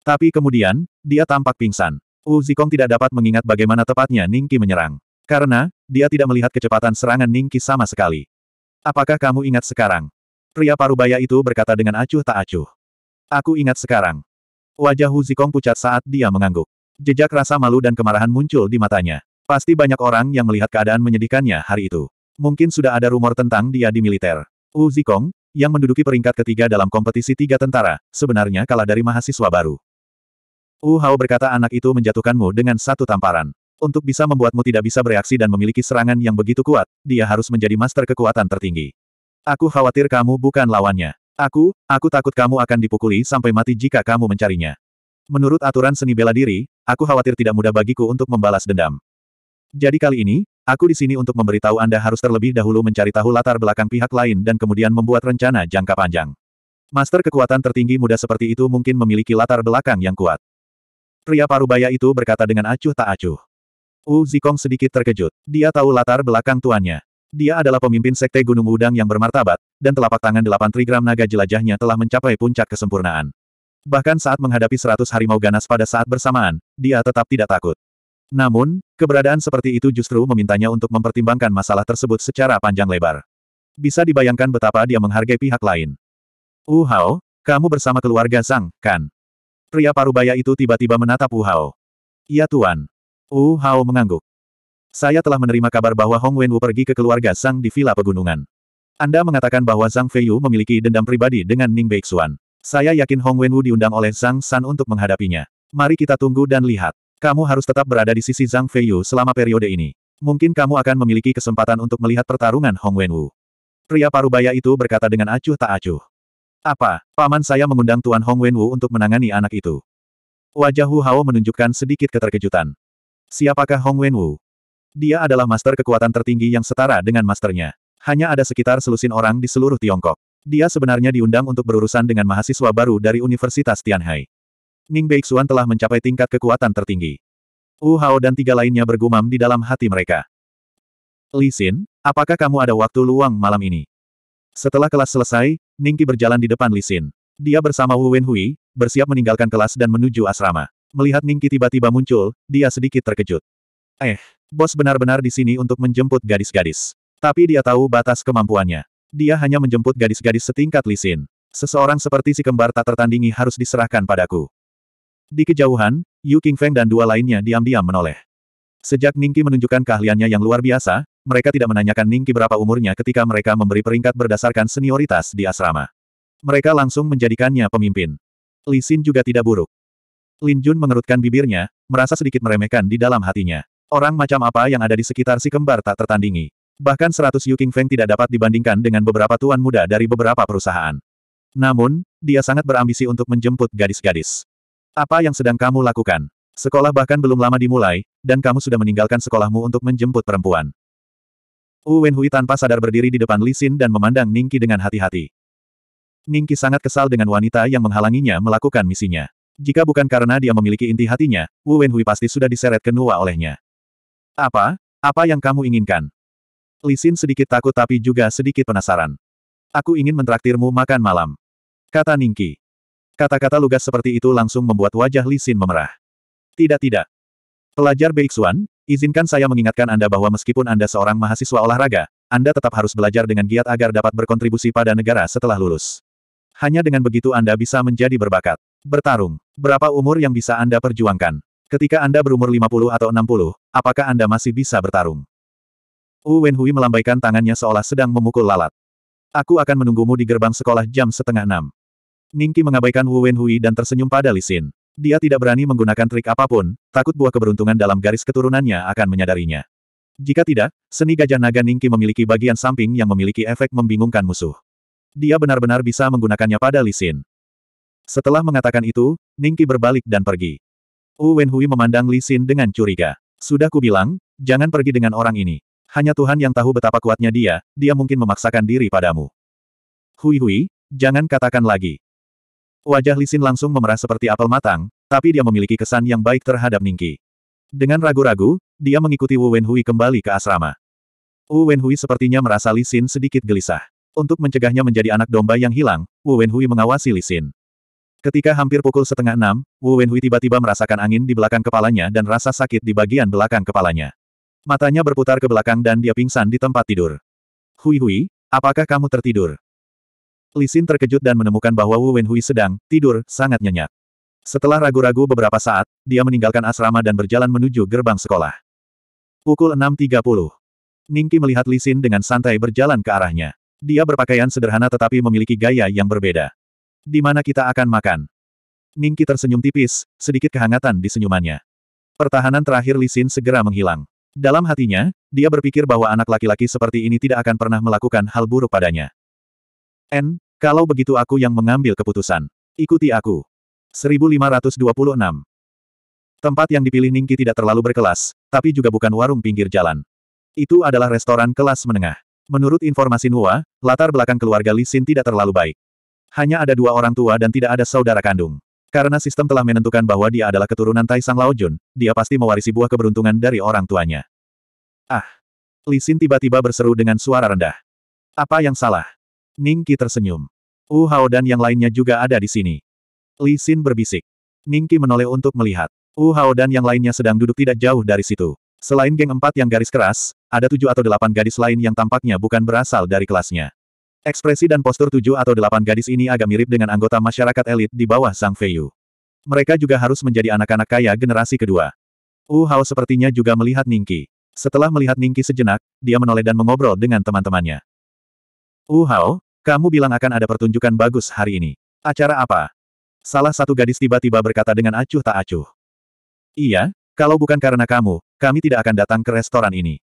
Tapi kemudian, dia tampak pingsan. Wu Zikong tidak dapat mengingat bagaimana tepatnya Ning Qi menyerang. Karena, dia tidak melihat kecepatan serangan Ning Qi sama sekali. Apakah kamu ingat sekarang? Pria parubaya itu berkata dengan acuh tak acuh. Aku ingat sekarang. Wajah Hu Zikong pucat saat dia mengangguk. Jejak rasa malu dan kemarahan muncul di matanya. Pasti banyak orang yang melihat keadaan menyedihkannya hari itu. Mungkin sudah ada rumor tentang dia di militer. Hu Zikong, yang menduduki peringkat ketiga dalam kompetisi tiga tentara, sebenarnya kalah dari mahasiswa baru. Hu Hao berkata anak itu menjatuhkanmu dengan satu tamparan. Untuk bisa membuatmu tidak bisa bereaksi dan memiliki serangan yang begitu kuat, dia harus menjadi master kekuatan tertinggi. Aku khawatir kamu bukan lawannya. Aku, aku takut kamu akan dipukuli sampai mati jika kamu mencarinya. Menurut aturan seni bela diri, aku khawatir tidak mudah bagiku untuk membalas dendam. Jadi kali ini, aku di sini untuk memberitahu Anda harus terlebih dahulu mencari tahu latar belakang pihak lain dan kemudian membuat rencana jangka panjang. Master kekuatan tertinggi muda seperti itu mungkin memiliki latar belakang yang kuat. Pria parubaya itu berkata dengan acuh tak acuh. Wu Zikong sedikit terkejut. Dia tahu latar belakang tuannya. Dia adalah pemimpin Sekte Gunung Udang yang bermartabat, dan telapak tangan delapan trigram naga jelajahnya telah mencapai puncak kesempurnaan. Bahkan saat menghadapi seratus harimau ganas pada saat bersamaan, dia tetap tidak takut. Namun, keberadaan seperti itu justru memintanya untuk mempertimbangkan masalah tersebut secara panjang lebar. Bisa dibayangkan betapa dia menghargai pihak lain. Uhao, kamu bersama keluarga Zhang, kan? Pria parubaya itu tiba-tiba menatap Uhao. Iya tuan. Uhao mengangguk. Saya telah menerima kabar bahwa Hong Wenwu pergi ke keluarga Sang di Villa Pegunungan. Anda mengatakan bahwa Zhang Feiyu memiliki dendam pribadi dengan Ning Beixuan. Saya yakin Hong Wenwu diundang oleh Zhang San untuk menghadapinya. Mari kita tunggu dan lihat. Kamu harus tetap berada di sisi Zhang Feiyu selama periode ini. Mungkin kamu akan memiliki kesempatan untuk melihat pertarungan Hong Wenwu. Pria parubaya itu berkata dengan acuh tak acuh. Apa, paman saya mengundang Tuan Hong Wenwu untuk menangani anak itu. Wajah Hu Hao menunjukkan sedikit keterkejutan. Siapakah Hong Wenwu? Dia adalah master kekuatan tertinggi yang setara dengan masternya. Hanya ada sekitar selusin orang di seluruh Tiongkok. Dia sebenarnya diundang untuk berurusan dengan mahasiswa baru dari Universitas Tianhai. Ning Beixuan telah mencapai tingkat kekuatan tertinggi. Wu Hao dan tiga lainnya bergumam di dalam hati mereka. Li Xin, apakah kamu ada waktu luang malam ini? Setelah kelas selesai, Ningki berjalan di depan Li Xin. Dia bersama Wu Wenhui, bersiap meninggalkan kelas dan menuju asrama. Melihat Ningki tiba-tiba muncul, dia sedikit terkejut. Eh, Bos benar-benar di sini untuk menjemput gadis-gadis. Tapi dia tahu batas kemampuannya. Dia hanya menjemput gadis-gadis setingkat Lisin. Seseorang seperti si kembar tak tertandingi harus diserahkan padaku. Di kejauhan, Yu Qingfeng dan dua lainnya diam-diam menoleh. Sejak Ningki menunjukkan keahliannya yang luar biasa, mereka tidak menanyakan Ningki berapa umurnya ketika mereka memberi peringkat berdasarkan senioritas di asrama. Mereka langsung menjadikannya pemimpin. Lisin juga tidak buruk. Lin Jun mengerutkan bibirnya, merasa sedikit meremehkan di dalam hatinya. Orang macam apa yang ada di sekitar si kembar tak tertandingi. Bahkan seratus Yu King Feng tidak dapat dibandingkan dengan beberapa tuan muda dari beberapa perusahaan. Namun, dia sangat berambisi untuk menjemput gadis-gadis. Apa yang sedang kamu lakukan? Sekolah bahkan belum lama dimulai, dan kamu sudah meninggalkan sekolahmu untuk menjemput perempuan. Wu Wenhui tanpa sadar berdiri di depan Li Xin dan memandang Ningki dengan hati-hati. Ningki sangat kesal dengan wanita yang menghalanginya melakukan misinya. Jika bukan karena dia memiliki inti hatinya, Wu Wenhui pasti sudah diseret ke Nuwa olehnya. Apa? Apa yang kamu inginkan? Lisin sedikit takut tapi juga sedikit penasaran. Aku ingin mentraktirmu makan malam. Kata Ningki. Kata-kata lugas seperti itu langsung membuat wajah Lisin memerah. Tidak tidak. Pelajar Beixuan, izinkan saya mengingatkan Anda bahwa meskipun Anda seorang mahasiswa olahraga, Anda tetap harus belajar dengan giat agar dapat berkontribusi pada negara setelah lulus. Hanya dengan begitu Anda bisa menjadi berbakat. Bertarung. Berapa umur yang bisa Anda perjuangkan? Ketika Anda berumur 50 atau 60, apakah Anda masih bisa bertarung? Wu Wenhui melambaikan tangannya seolah sedang memukul lalat. Aku akan menunggumu di gerbang sekolah jam setengah enam. Ningki mengabaikan Wu Wenhui dan tersenyum pada Lisin. Dia tidak berani menggunakan trik apapun, takut buah keberuntungan dalam garis keturunannya akan menyadarinya. Jika tidak, seni gajah naga Ningki memiliki bagian samping yang memiliki efek membingungkan musuh. Dia benar-benar bisa menggunakannya pada Lisin. Setelah mengatakan itu, Ningki berbalik dan pergi. Wu Wenhui memandang Li Xin dengan curiga. Sudah kubilang, jangan pergi dengan orang ini. Hanya Tuhan yang tahu betapa kuatnya dia, dia mungkin memaksakan diri padamu. Hui Hui, jangan katakan lagi. Wajah Li Xin langsung memerah seperti apel matang, tapi dia memiliki kesan yang baik terhadap Ningki. Dengan ragu-ragu, dia mengikuti Wu Wenhui kembali ke asrama. Wu Wenhui sepertinya merasa Li Xin sedikit gelisah. Untuk mencegahnya menjadi anak domba yang hilang, Wu Wenhui mengawasi Li Xin. Ketika hampir pukul setengah enam, Wu Wenhui tiba-tiba merasakan angin di belakang kepalanya dan rasa sakit di bagian belakang kepalanya. Matanya berputar ke belakang dan dia pingsan di tempat tidur. Hui Hui, apakah kamu tertidur? Lisin terkejut dan menemukan bahwa Wu Wenhui sedang tidur sangat nyenyak. Setelah ragu-ragu beberapa saat, dia meninggalkan asrama dan berjalan menuju gerbang sekolah. Pukul 6.30. Ningki melihat Lisin dengan santai berjalan ke arahnya. Dia berpakaian sederhana tetapi memiliki gaya yang berbeda. Di mana kita akan makan? Ningki tersenyum tipis, sedikit kehangatan di senyumannya. Pertahanan terakhir Lisin segera menghilang. Dalam hatinya, dia berpikir bahwa anak laki-laki seperti ini tidak akan pernah melakukan hal buruk padanya. N, kalau begitu aku yang mengambil keputusan. Ikuti aku. 1526 Tempat yang dipilih Ningki tidak terlalu berkelas, tapi juga bukan warung pinggir jalan. Itu adalah restoran kelas menengah. Menurut informasi Nua, latar belakang keluarga Lisin tidak terlalu baik. Hanya ada dua orang tua dan tidak ada saudara kandung. Karena sistem telah menentukan bahwa dia adalah keturunan Tai Sang Lao Jun, dia pasti mewarisi buah keberuntungan dari orang tuanya. Ah! Li Xin tiba-tiba berseru dengan suara rendah. Apa yang salah? Ning Qi tersenyum. Wu Hao dan yang lainnya juga ada di sini. Li Xin berbisik. Ning Qi menoleh untuk melihat. Wu Hao dan yang lainnya sedang duduk tidak jauh dari situ. Selain geng empat yang garis keras, ada tujuh atau delapan gadis lain yang tampaknya bukan berasal dari kelasnya. Ekspresi dan postur tujuh atau delapan gadis ini agak mirip dengan anggota masyarakat elit di bawah Sang Feiyu. Mereka juga harus menjadi anak-anak kaya generasi kedua. Wu Hao sepertinya juga melihat Ningki. Setelah melihat Ningki sejenak, dia menoleh dan mengobrol dengan teman-temannya. Wu Hao, kamu bilang akan ada pertunjukan bagus hari ini. Acara apa? Salah satu gadis tiba-tiba berkata dengan acuh tak acuh. Iya, kalau bukan karena kamu, kami tidak akan datang ke restoran ini.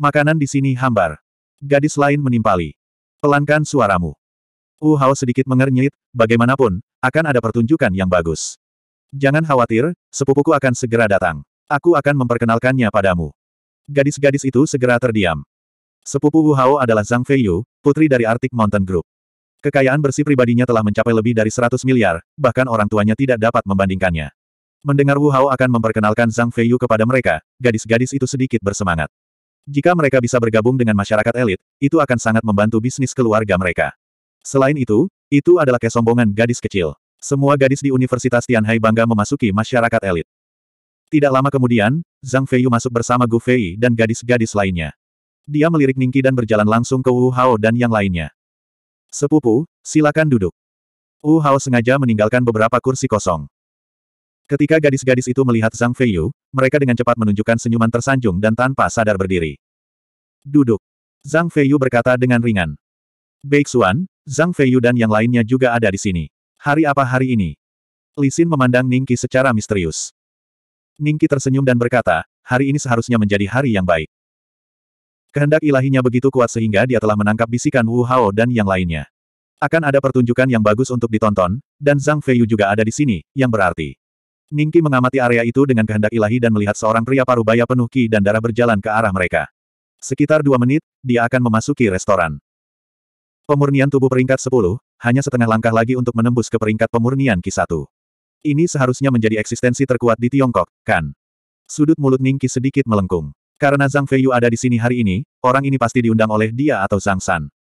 Makanan di sini hambar. Gadis lain menimpali. Pelankan suaramu. Wu Hao sedikit mengernyit, bagaimanapun, akan ada pertunjukan yang bagus. Jangan khawatir, sepupuku akan segera datang. Aku akan memperkenalkannya padamu. Gadis-gadis itu segera terdiam. Sepupu Wu Hao adalah Zhang Feiyu, putri dari Arctic Mountain Group. Kekayaan bersih pribadinya telah mencapai lebih dari 100 miliar, bahkan orang tuanya tidak dapat membandingkannya. Mendengar Wu Hao akan memperkenalkan Zhang Feiyu kepada mereka, gadis-gadis itu sedikit bersemangat. Jika mereka bisa bergabung dengan masyarakat elit, itu akan sangat membantu bisnis keluarga mereka. Selain itu, itu adalah kesombongan gadis kecil. Semua gadis di Universitas Tianhai bangga memasuki masyarakat elit. Tidak lama kemudian, Zhang Feiyu masuk bersama Gu Fei dan gadis-gadis lainnya. Dia melirik Ningki dan berjalan langsung ke Wu Hao dan yang lainnya. Sepupu, silakan duduk. Wu Hao sengaja meninggalkan beberapa kursi kosong. Ketika gadis-gadis itu melihat Zhang Feiyu, mereka dengan cepat menunjukkan senyuman tersanjung dan tanpa sadar berdiri. Duduk. Zhang Feiyu berkata dengan ringan. Baik Xuan, Zhang Feiyu dan yang lainnya juga ada di sini. Hari apa hari ini? Lisin memandang Ningki secara misterius. Ningki tersenyum dan berkata, hari ini seharusnya menjadi hari yang baik. Kehendak ilahinya begitu kuat sehingga dia telah menangkap bisikan Wu Hao dan yang lainnya. Akan ada pertunjukan yang bagus untuk ditonton, dan Zhang Feiyu juga ada di sini, yang berarti Ningki mengamati area itu dengan kehendak ilahi dan melihat seorang pria parubaya penuh ki dan darah berjalan ke arah mereka. Sekitar dua menit, dia akan memasuki restoran. Pemurnian tubuh peringkat 10, hanya setengah langkah lagi untuk menembus ke peringkat pemurnian Ki 1. Ini seharusnya menjadi eksistensi terkuat di Tiongkok, kan? Sudut mulut Ningki sedikit melengkung. Karena Zhang Feiyu ada di sini hari ini, orang ini pasti diundang oleh dia atau Zhang San.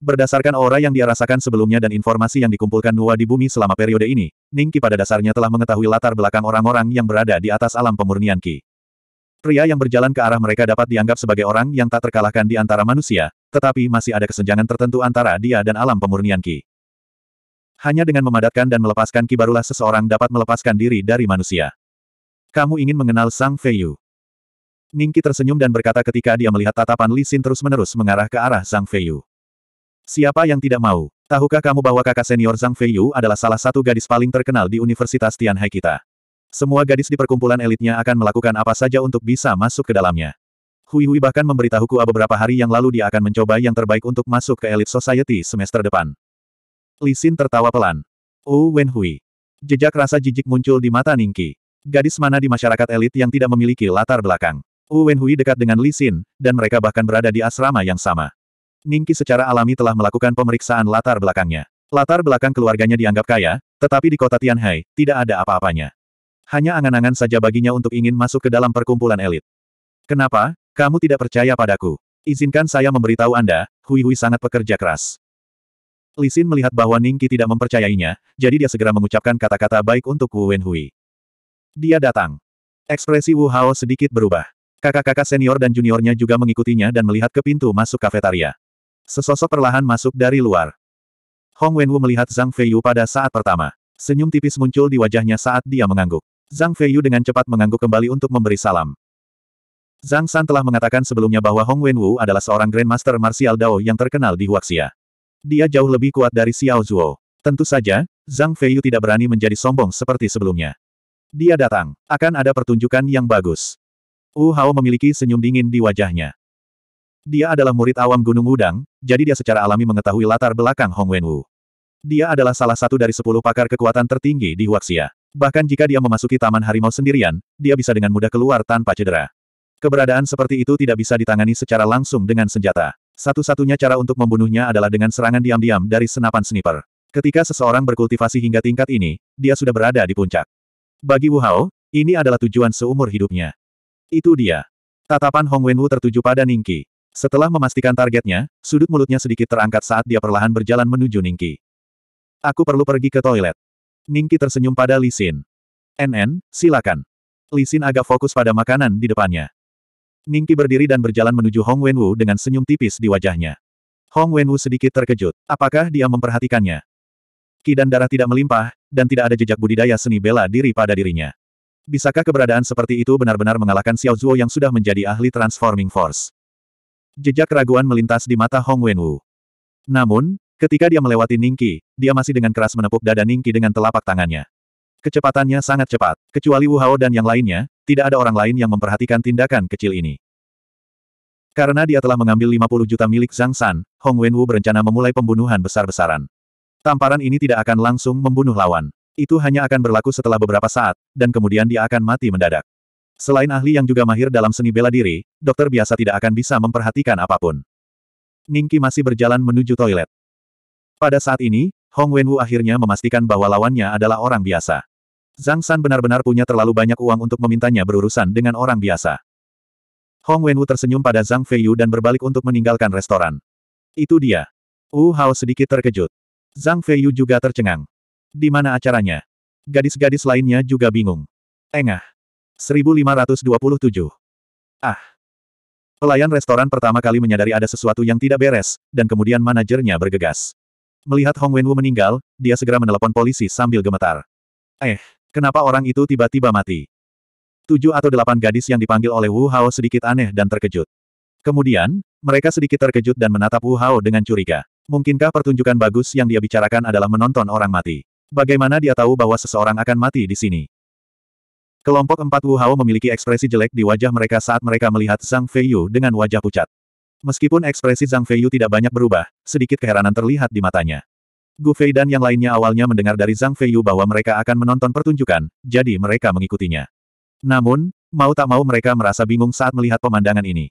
Berdasarkan aura yang dia rasakan sebelumnya dan informasi yang dikumpulkan Nuwa di bumi selama periode ini, Ningki pada dasarnya telah mengetahui latar belakang orang-orang yang berada di atas alam pemurnian Ki. Pria yang berjalan ke arah mereka dapat dianggap sebagai orang yang tak terkalahkan di antara manusia, tetapi masih ada kesenjangan tertentu antara dia dan alam pemurnian Ki. Hanya dengan memadatkan dan melepaskan Ki barulah seseorang dapat melepaskan diri dari manusia. Kamu ingin mengenal Sang Feiyu. Ningki tersenyum dan berkata ketika dia melihat tatapan Li Xin terus-menerus mengarah ke arah Sang Feiyu. Siapa yang tidak mau? Tahukah kamu bahwa kakak senior Zhang Feiyu adalah salah satu gadis paling terkenal di Universitas Tianhai kita? Semua gadis di perkumpulan elitnya akan melakukan apa saja untuk bisa masuk ke dalamnya. Hui Hui bahkan memberitahuku beberapa hari yang lalu dia akan mencoba yang terbaik untuk masuk ke elit society semester depan. Li Xin tertawa pelan. Oh Wen Hui. Jejak rasa jijik muncul di mata Ningki. Gadis mana di masyarakat elit yang tidak memiliki latar belakang. Wu oh, Wenhui dekat dengan Li Xin, dan mereka bahkan berada di asrama yang sama. Ningki secara alami telah melakukan pemeriksaan latar belakangnya. Latar belakang keluarganya dianggap kaya, tetapi di kota Tianhai, tidak ada apa-apanya. Hanya angan-angan saja baginya untuk ingin masuk ke dalam perkumpulan elit. Kenapa, kamu tidak percaya padaku? Izinkan saya memberitahu Anda, Hui Hui sangat pekerja keras. Lisin melihat bahwa Ningki tidak mempercayainya, jadi dia segera mengucapkan kata-kata baik untuk Wu Wenhui. Dia datang. Ekspresi Wu Hao sedikit berubah. Kakak-kakak senior dan juniornya juga mengikutinya dan melihat ke pintu masuk kafetaria. Sesosok perlahan masuk dari luar. Hong Wenwu melihat Zhang Feiyu pada saat pertama. Senyum tipis muncul di wajahnya saat dia mengangguk. Zhang Feiyu dengan cepat mengangguk kembali untuk memberi salam. Zhang San telah mengatakan sebelumnya bahwa Hong Wenwu adalah seorang Grandmaster Martial Dao yang terkenal di Huaxia. Dia jauh lebih kuat dari Xiao Zuo. Tentu saja, Zhang Feiyu tidak berani menjadi sombong seperti sebelumnya. Dia datang, akan ada pertunjukan yang bagus. Wu Hao memiliki senyum dingin di wajahnya. Dia adalah murid awam Gunung Udang, jadi dia secara alami mengetahui latar belakang Hong Wenwu. Dia adalah salah satu dari sepuluh pakar kekuatan tertinggi di Huaxia. Bahkan jika dia memasuki Taman Harimau sendirian, dia bisa dengan mudah keluar tanpa cedera. Keberadaan seperti itu tidak bisa ditangani secara langsung dengan senjata. Satu-satunya cara untuk membunuhnya adalah dengan serangan diam-diam dari senapan sniper. Ketika seseorang berkultivasi hingga tingkat ini, dia sudah berada di puncak. Bagi Wu Hao, ini adalah tujuan seumur hidupnya. Itu dia. Tatapan Hong Wenwu tertuju pada Ningqi. Setelah memastikan targetnya, sudut mulutnya sedikit terangkat saat dia perlahan berjalan menuju Ningki. Aku perlu pergi ke toilet. Ningki tersenyum pada Li Xin. NN, silakan. Li agak fokus pada makanan di depannya. Ningki berdiri dan berjalan menuju Hong Wenwu dengan senyum tipis di wajahnya. Hong Wenwu sedikit terkejut. Apakah dia memperhatikannya? Ki dan darah tidak melimpah, dan tidak ada jejak budidaya seni bela diri pada dirinya. Bisakah keberadaan seperti itu benar-benar mengalahkan Xiao Zuo yang sudah menjadi ahli Transforming Force? jejak keraguan melintas di mata Hong Wenwu. Namun, ketika dia melewati Ningki, dia masih dengan keras menepuk dada Ningki dengan telapak tangannya. Kecepatannya sangat cepat, kecuali Wu Hao dan yang lainnya, tidak ada orang lain yang memperhatikan tindakan kecil ini. Karena dia telah mengambil 50 juta milik Zhang San, Hong Wenwu berencana memulai pembunuhan besar-besaran. Tamparan ini tidak akan langsung membunuh lawan. Itu hanya akan berlaku setelah beberapa saat, dan kemudian dia akan mati mendadak. Selain ahli yang juga mahir dalam seni bela diri, dokter biasa tidak akan bisa memperhatikan apapun. Ningki masih berjalan menuju toilet. Pada saat ini, Hong Wenwu akhirnya memastikan bahwa lawannya adalah orang biasa. Zhang San benar-benar punya terlalu banyak uang untuk memintanya berurusan dengan orang biasa. Hong Wenwu tersenyum pada Zhang Feiyu dan berbalik untuk meninggalkan restoran. Itu dia. Wu Hao sedikit terkejut. Zhang Feiyu juga tercengang. Di mana acaranya? Gadis-gadis lainnya juga bingung. Engah, 1527. Ah. Pelayan restoran pertama kali menyadari ada sesuatu yang tidak beres, dan kemudian manajernya bergegas. Melihat Hong Wenwu meninggal, dia segera menelepon polisi sambil gemetar. Eh, kenapa orang itu tiba-tiba mati? Tujuh atau delapan gadis yang dipanggil oleh Wu Hao sedikit aneh dan terkejut. Kemudian, mereka sedikit terkejut dan menatap Wu Hao dengan curiga. Mungkinkah pertunjukan bagus yang dia bicarakan adalah menonton orang mati? Bagaimana dia tahu bahwa seseorang akan mati di sini? Kelompok empat Wu Hao memiliki ekspresi jelek di wajah mereka saat mereka melihat Zhang Feiyu dengan wajah pucat. Meskipun ekspresi Zhang Feiyu tidak banyak berubah, sedikit keheranan terlihat di matanya. Gu Fei dan yang lainnya awalnya mendengar dari Zhang Feiyu bahwa mereka akan menonton pertunjukan, jadi mereka mengikutinya. Namun, mau tak mau mereka merasa bingung saat melihat pemandangan ini.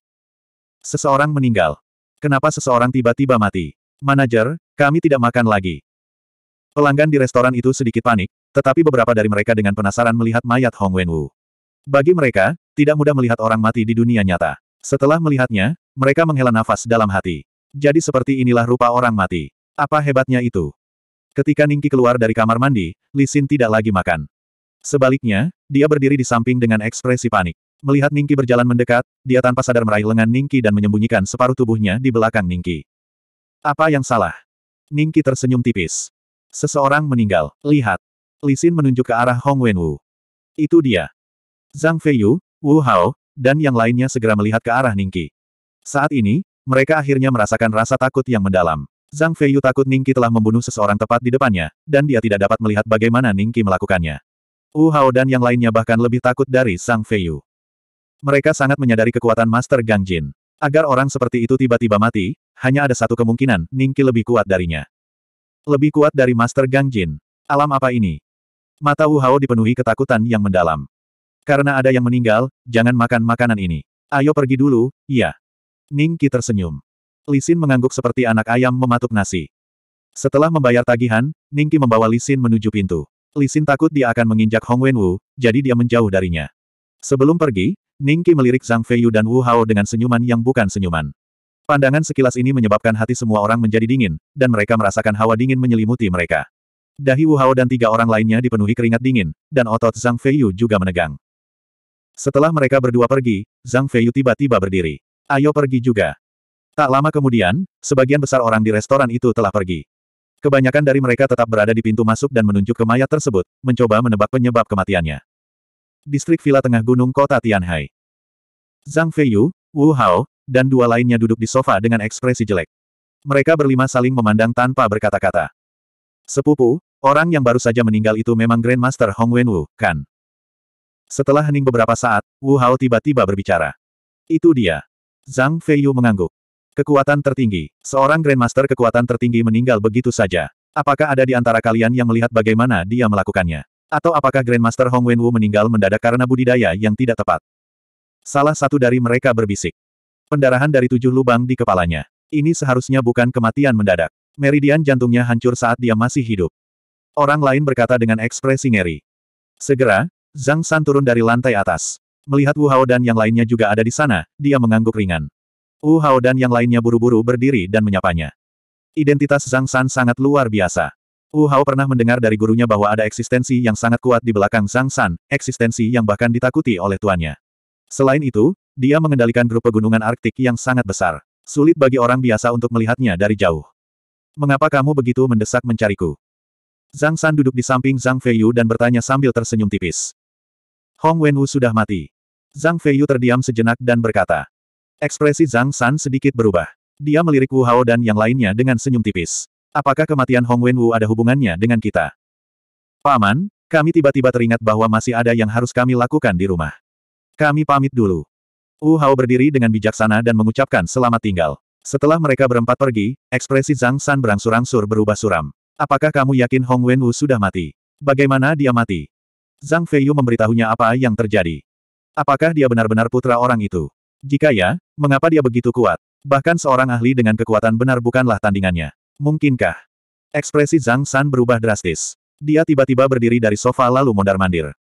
Seseorang meninggal. Kenapa seseorang tiba-tiba mati? Manajer, kami tidak makan lagi. Pelanggan di restoran itu sedikit panik, tetapi beberapa dari mereka dengan penasaran melihat mayat Hong Wenwu. Bagi mereka, tidak mudah melihat orang mati di dunia nyata. Setelah melihatnya, mereka menghela nafas dalam hati. Jadi seperti inilah rupa orang mati. Apa hebatnya itu? Ketika Ningki keluar dari kamar mandi, Li Xin tidak lagi makan. Sebaliknya, dia berdiri di samping dengan ekspresi panik. Melihat Ningki berjalan mendekat, dia tanpa sadar meraih lengan Ningki dan menyembunyikan separuh tubuhnya di belakang Ningki. Apa yang salah? Ningki tersenyum tipis. Seseorang meninggal. Lihat. Lisin menunjuk ke arah Hong Wenwu. Itu dia. Zhang Feiyu, Wu Hao, dan yang lainnya segera melihat ke arah Ningki. Saat ini, mereka akhirnya merasakan rasa takut yang mendalam. Zhang Feiyu takut Ningki telah membunuh seseorang tepat di depannya, dan dia tidak dapat melihat bagaimana Ningki melakukannya. Wu Hao dan yang lainnya bahkan lebih takut dari Zhang Feiyu. Mereka sangat menyadari kekuatan Master Gang Jin. Agar orang seperti itu tiba-tiba mati, hanya ada satu kemungkinan, Ningki lebih kuat darinya. Lebih kuat dari Master Gang Jin. Alam apa ini? Mata Wu Hao dipenuhi ketakutan yang mendalam. Karena ada yang meninggal, jangan makan makanan ini. Ayo pergi dulu, iya. Ning Qi tersenyum. Lisin mengangguk seperti anak ayam mematuk nasi. Setelah membayar tagihan, Ning Qi membawa Lisin menuju pintu. Lisin takut dia akan menginjak Hong Wenwu, jadi dia menjauh darinya. Sebelum pergi, Ning Qi melirik Zhang Feiyu dan Wu Hao dengan senyuman yang bukan senyuman. Pandangan sekilas ini menyebabkan hati semua orang menjadi dingin, dan mereka merasakan hawa dingin menyelimuti mereka. Dahi Wu Hao dan tiga orang lainnya dipenuhi keringat dingin, dan otot Zhang Feiyu juga menegang. Setelah mereka berdua pergi, Zhang Feiyu tiba-tiba berdiri. Ayo pergi juga. Tak lama kemudian, sebagian besar orang di restoran itu telah pergi. Kebanyakan dari mereka tetap berada di pintu masuk dan menunjuk ke mayat tersebut, mencoba menebak penyebab kematiannya. Distrik Villa Tengah Gunung Kota Tianhai. Zhang Feiyu, Wu Hao, dan dua lainnya duduk di sofa dengan ekspresi jelek. Mereka berlima saling memandang tanpa berkata-kata. Sepupu, Orang yang baru saja meninggal itu memang Grandmaster Hong Wenwu, kan? Setelah hening beberapa saat, Wu Hao tiba-tiba berbicara. Itu dia. Zhang Feiyu mengangguk. Kekuatan tertinggi. Seorang Grandmaster kekuatan tertinggi meninggal begitu saja. Apakah ada di antara kalian yang melihat bagaimana dia melakukannya? Atau apakah Grandmaster Hong Wenwu meninggal mendadak karena budidaya yang tidak tepat? Salah satu dari mereka berbisik. Pendarahan dari tujuh lubang di kepalanya. Ini seharusnya bukan kematian mendadak. Meridian jantungnya hancur saat dia masih hidup. Orang lain berkata dengan ekspresi ngeri. Segera, Zhang San turun dari lantai atas. Melihat Wu Hao dan yang lainnya juga ada di sana, dia mengangguk ringan. Wu Hao dan yang lainnya buru-buru berdiri dan menyapanya. Identitas Zhang San sangat luar biasa. Wu Hao pernah mendengar dari gurunya bahwa ada eksistensi yang sangat kuat di belakang Zhang San, eksistensi yang bahkan ditakuti oleh tuannya. Selain itu, dia mengendalikan grup pegunungan Arktik yang sangat besar. Sulit bagi orang biasa untuk melihatnya dari jauh. Mengapa kamu begitu mendesak mencariku? Zhang San duduk di samping Zhang Feiyu dan bertanya sambil tersenyum tipis. Hong Wenwu sudah mati. Zhang Feiyu terdiam sejenak dan berkata. Ekspresi Zhang San sedikit berubah. Dia melirik Wu Hao dan yang lainnya dengan senyum tipis. Apakah kematian Hong Wenwu ada hubungannya dengan kita? Paman, kami tiba-tiba teringat bahwa masih ada yang harus kami lakukan di rumah. Kami pamit dulu. Wu Hao berdiri dengan bijaksana dan mengucapkan selamat tinggal. Setelah mereka berempat pergi, ekspresi Zhang San berangsur-angsur berubah suram. Apakah kamu yakin Hong Wenwu sudah mati? Bagaimana dia mati? Zhang Feiyu memberitahunya apa yang terjadi. Apakah dia benar-benar putra orang itu? Jika ya, mengapa dia begitu kuat? Bahkan seorang ahli dengan kekuatan benar bukanlah tandingannya. Mungkinkah? Ekspresi Zhang San berubah drastis. Dia tiba-tiba berdiri dari sofa lalu mondar-mandir.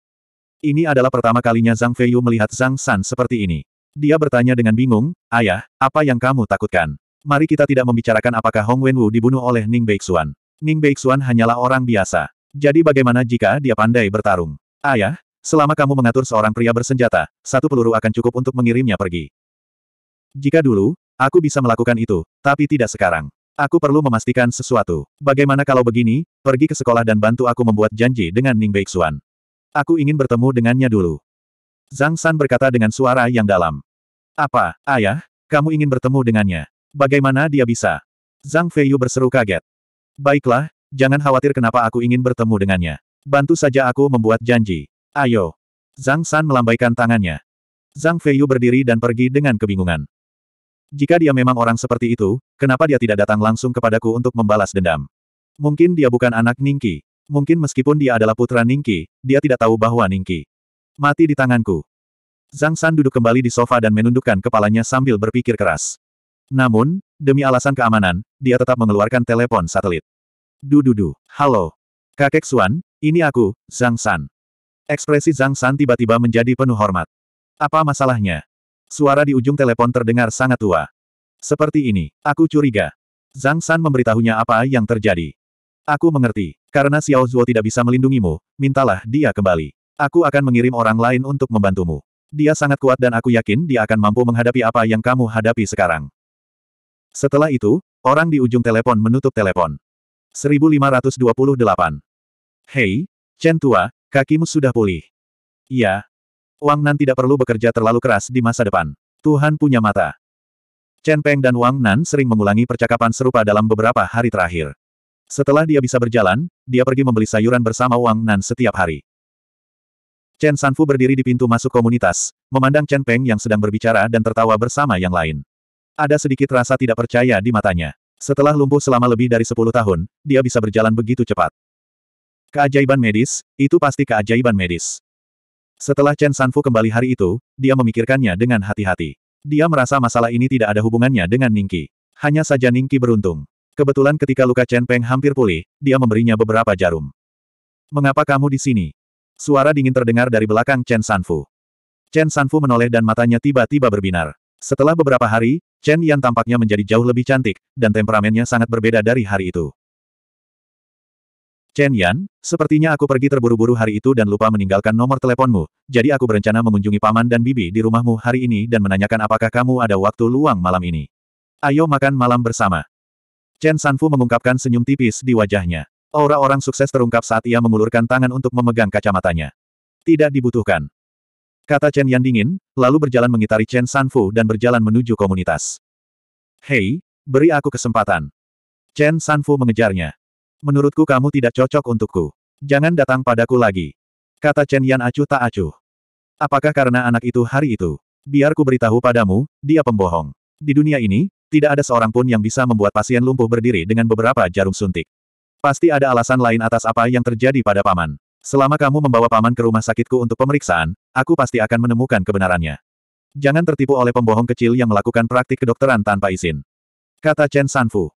Ini adalah pertama kalinya Zhang Feiyu melihat Zhang San seperti ini. Dia bertanya dengan bingung, Ayah, apa yang kamu takutkan? Mari kita tidak membicarakan apakah Hong Wenwu dibunuh oleh Ning Beixuan. Ning Beixuan hanyalah orang biasa. Jadi bagaimana jika dia pandai bertarung? Ayah, selama kamu mengatur seorang pria bersenjata, satu peluru akan cukup untuk mengirimnya pergi. Jika dulu, aku bisa melakukan itu, tapi tidak sekarang. Aku perlu memastikan sesuatu. Bagaimana kalau begini, pergi ke sekolah dan bantu aku membuat janji dengan Ning Beixuan. Aku ingin bertemu dengannya dulu. Zhang San berkata dengan suara yang dalam. Apa, ayah, kamu ingin bertemu dengannya? Bagaimana dia bisa? Zhang Feiyu berseru kaget. Baiklah, jangan khawatir kenapa aku ingin bertemu dengannya. Bantu saja aku membuat janji. Ayo. Zhang San melambaikan tangannya. Zhang Feiyu berdiri dan pergi dengan kebingungan. Jika dia memang orang seperti itu, kenapa dia tidak datang langsung kepadaku untuk membalas dendam? Mungkin dia bukan anak Ningki. Mungkin meskipun dia adalah putra Ningki, dia tidak tahu bahwa Ningki mati di tanganku. Zhang San duduk kembali di sofa dan menundukkan kepalanya sambil berpikir keras. Namun, Demi alasan keamanan, dia tetap mengeluarkan telepon satelit. Dududu, halo. Kakek Xuan, ini aku, Zhang San. Ekspresi Zhang San tiba-tiba menjadi penuh hormat. Apa masalahnya? Suara di ujung telepon terdengar sangat tua. Seperti ini, aku curiga. Zhang San memberitahunya apa yang terjadi. Aku mengerti. Karena Xiao Zuo tidak bisa melindungimu, mintalah dia kembali. Aku akan mengirim orang lain untuk membantumu. Dia sangat kuat dan aku yakin dia akan mampu menghadapi apa yang kamu hadapi sekarang. Setelah itu, orang di ujung telepon menutup telepon. 1528. Hei, Chen Tua, kakimu sudah pulih. Iya. Wang Nan tidak perlu bekerja terlalu keras di masa depan. Tuhan punya mata. Chen Peng dan Wang Nan sering mengulangi percakapan serupa dalam beberapa hari terakhir. Setelah dia bisa berjalan, dia pergi membeli sayuran bersama Wang Nan setiap hari. Chen Sanfu berdiri di pintu masuk komunitas, memandang Chen Peng yang sedang berbicara dan tertawa bersama yang lain. Ada sedikit rasa tidak percaya di matanya. Setelah lumpuh selama lebih dari 10 tahun, dia bisa berjalan begitu cepat. Keajaiban medis, itu pasti keajaiban medis. Setelah Chen Sanfu kembali hari itu, dia memikirkannya dengan hati-hati. Dia merasa masalah ini tidak ada hubungannya dengan Ningki. Hanya saja Ningki beruntung. Kebetulan ketika luka Chen Peng hampir pulih, dia memberinya beberapa jarum. Mengapa kamu di sini? Suara dingin terdengar dari belakang Chen Sanfu. Chen Sanfu menoleh dan matanya tiba-tiba berbinar. Setelah beberapa hari, Chen Yan tampaknya menjadi jauh lebih cantik, dan temperamennya sangat berbeda dari hari itu. Chen Yan, sepertinya aku pergi terburu-buru hari itu dan lupa meninggalkan nomor teleponmu, jadi aku berencana mengunjungi paman dan bibi di rumahmu hari ini dan menanyakan apakah kamu ada waktu luang malam ini. Ayo makan malam bersama. Chen Sanfu mengungkapkan senyum tipis di wajahnya. Aura orang sukses terungkap saat ia mengulurkan tangan untuk memegang kacamatanya. Tidak dibutuhkan. Kata Chen Yan dingin, lalu berjalan mengitari Chen Sanfu dan berjalan menuju komunitas. Hei, beri aku kesempatan. Chen Sanfu mengejarnya. Menurutku kamu tidak cocok untukku. Jangan datang padaku lagi. Kata Chen Yan acuh tak acuh. Apakah karena anak itu hari itu? Biarku beritahu padamu, dia pembohong. Di dunia ini, tidak ada seorang pun yang bisa membuat pasien lumpuh berdiri dengan beberapa jarum suntik. Pasti ada alasan lain atas apa yang terjadi pada paman. Selama kamu membawa paman ke rumah sakitku untuk pemeriksaan, aku pasti akan menemukan kebenarannya. Jangan tertipu oleh pembohong kecil yang melakukan praktik kedokteran tanpa izin. Kata Chen Sanfu.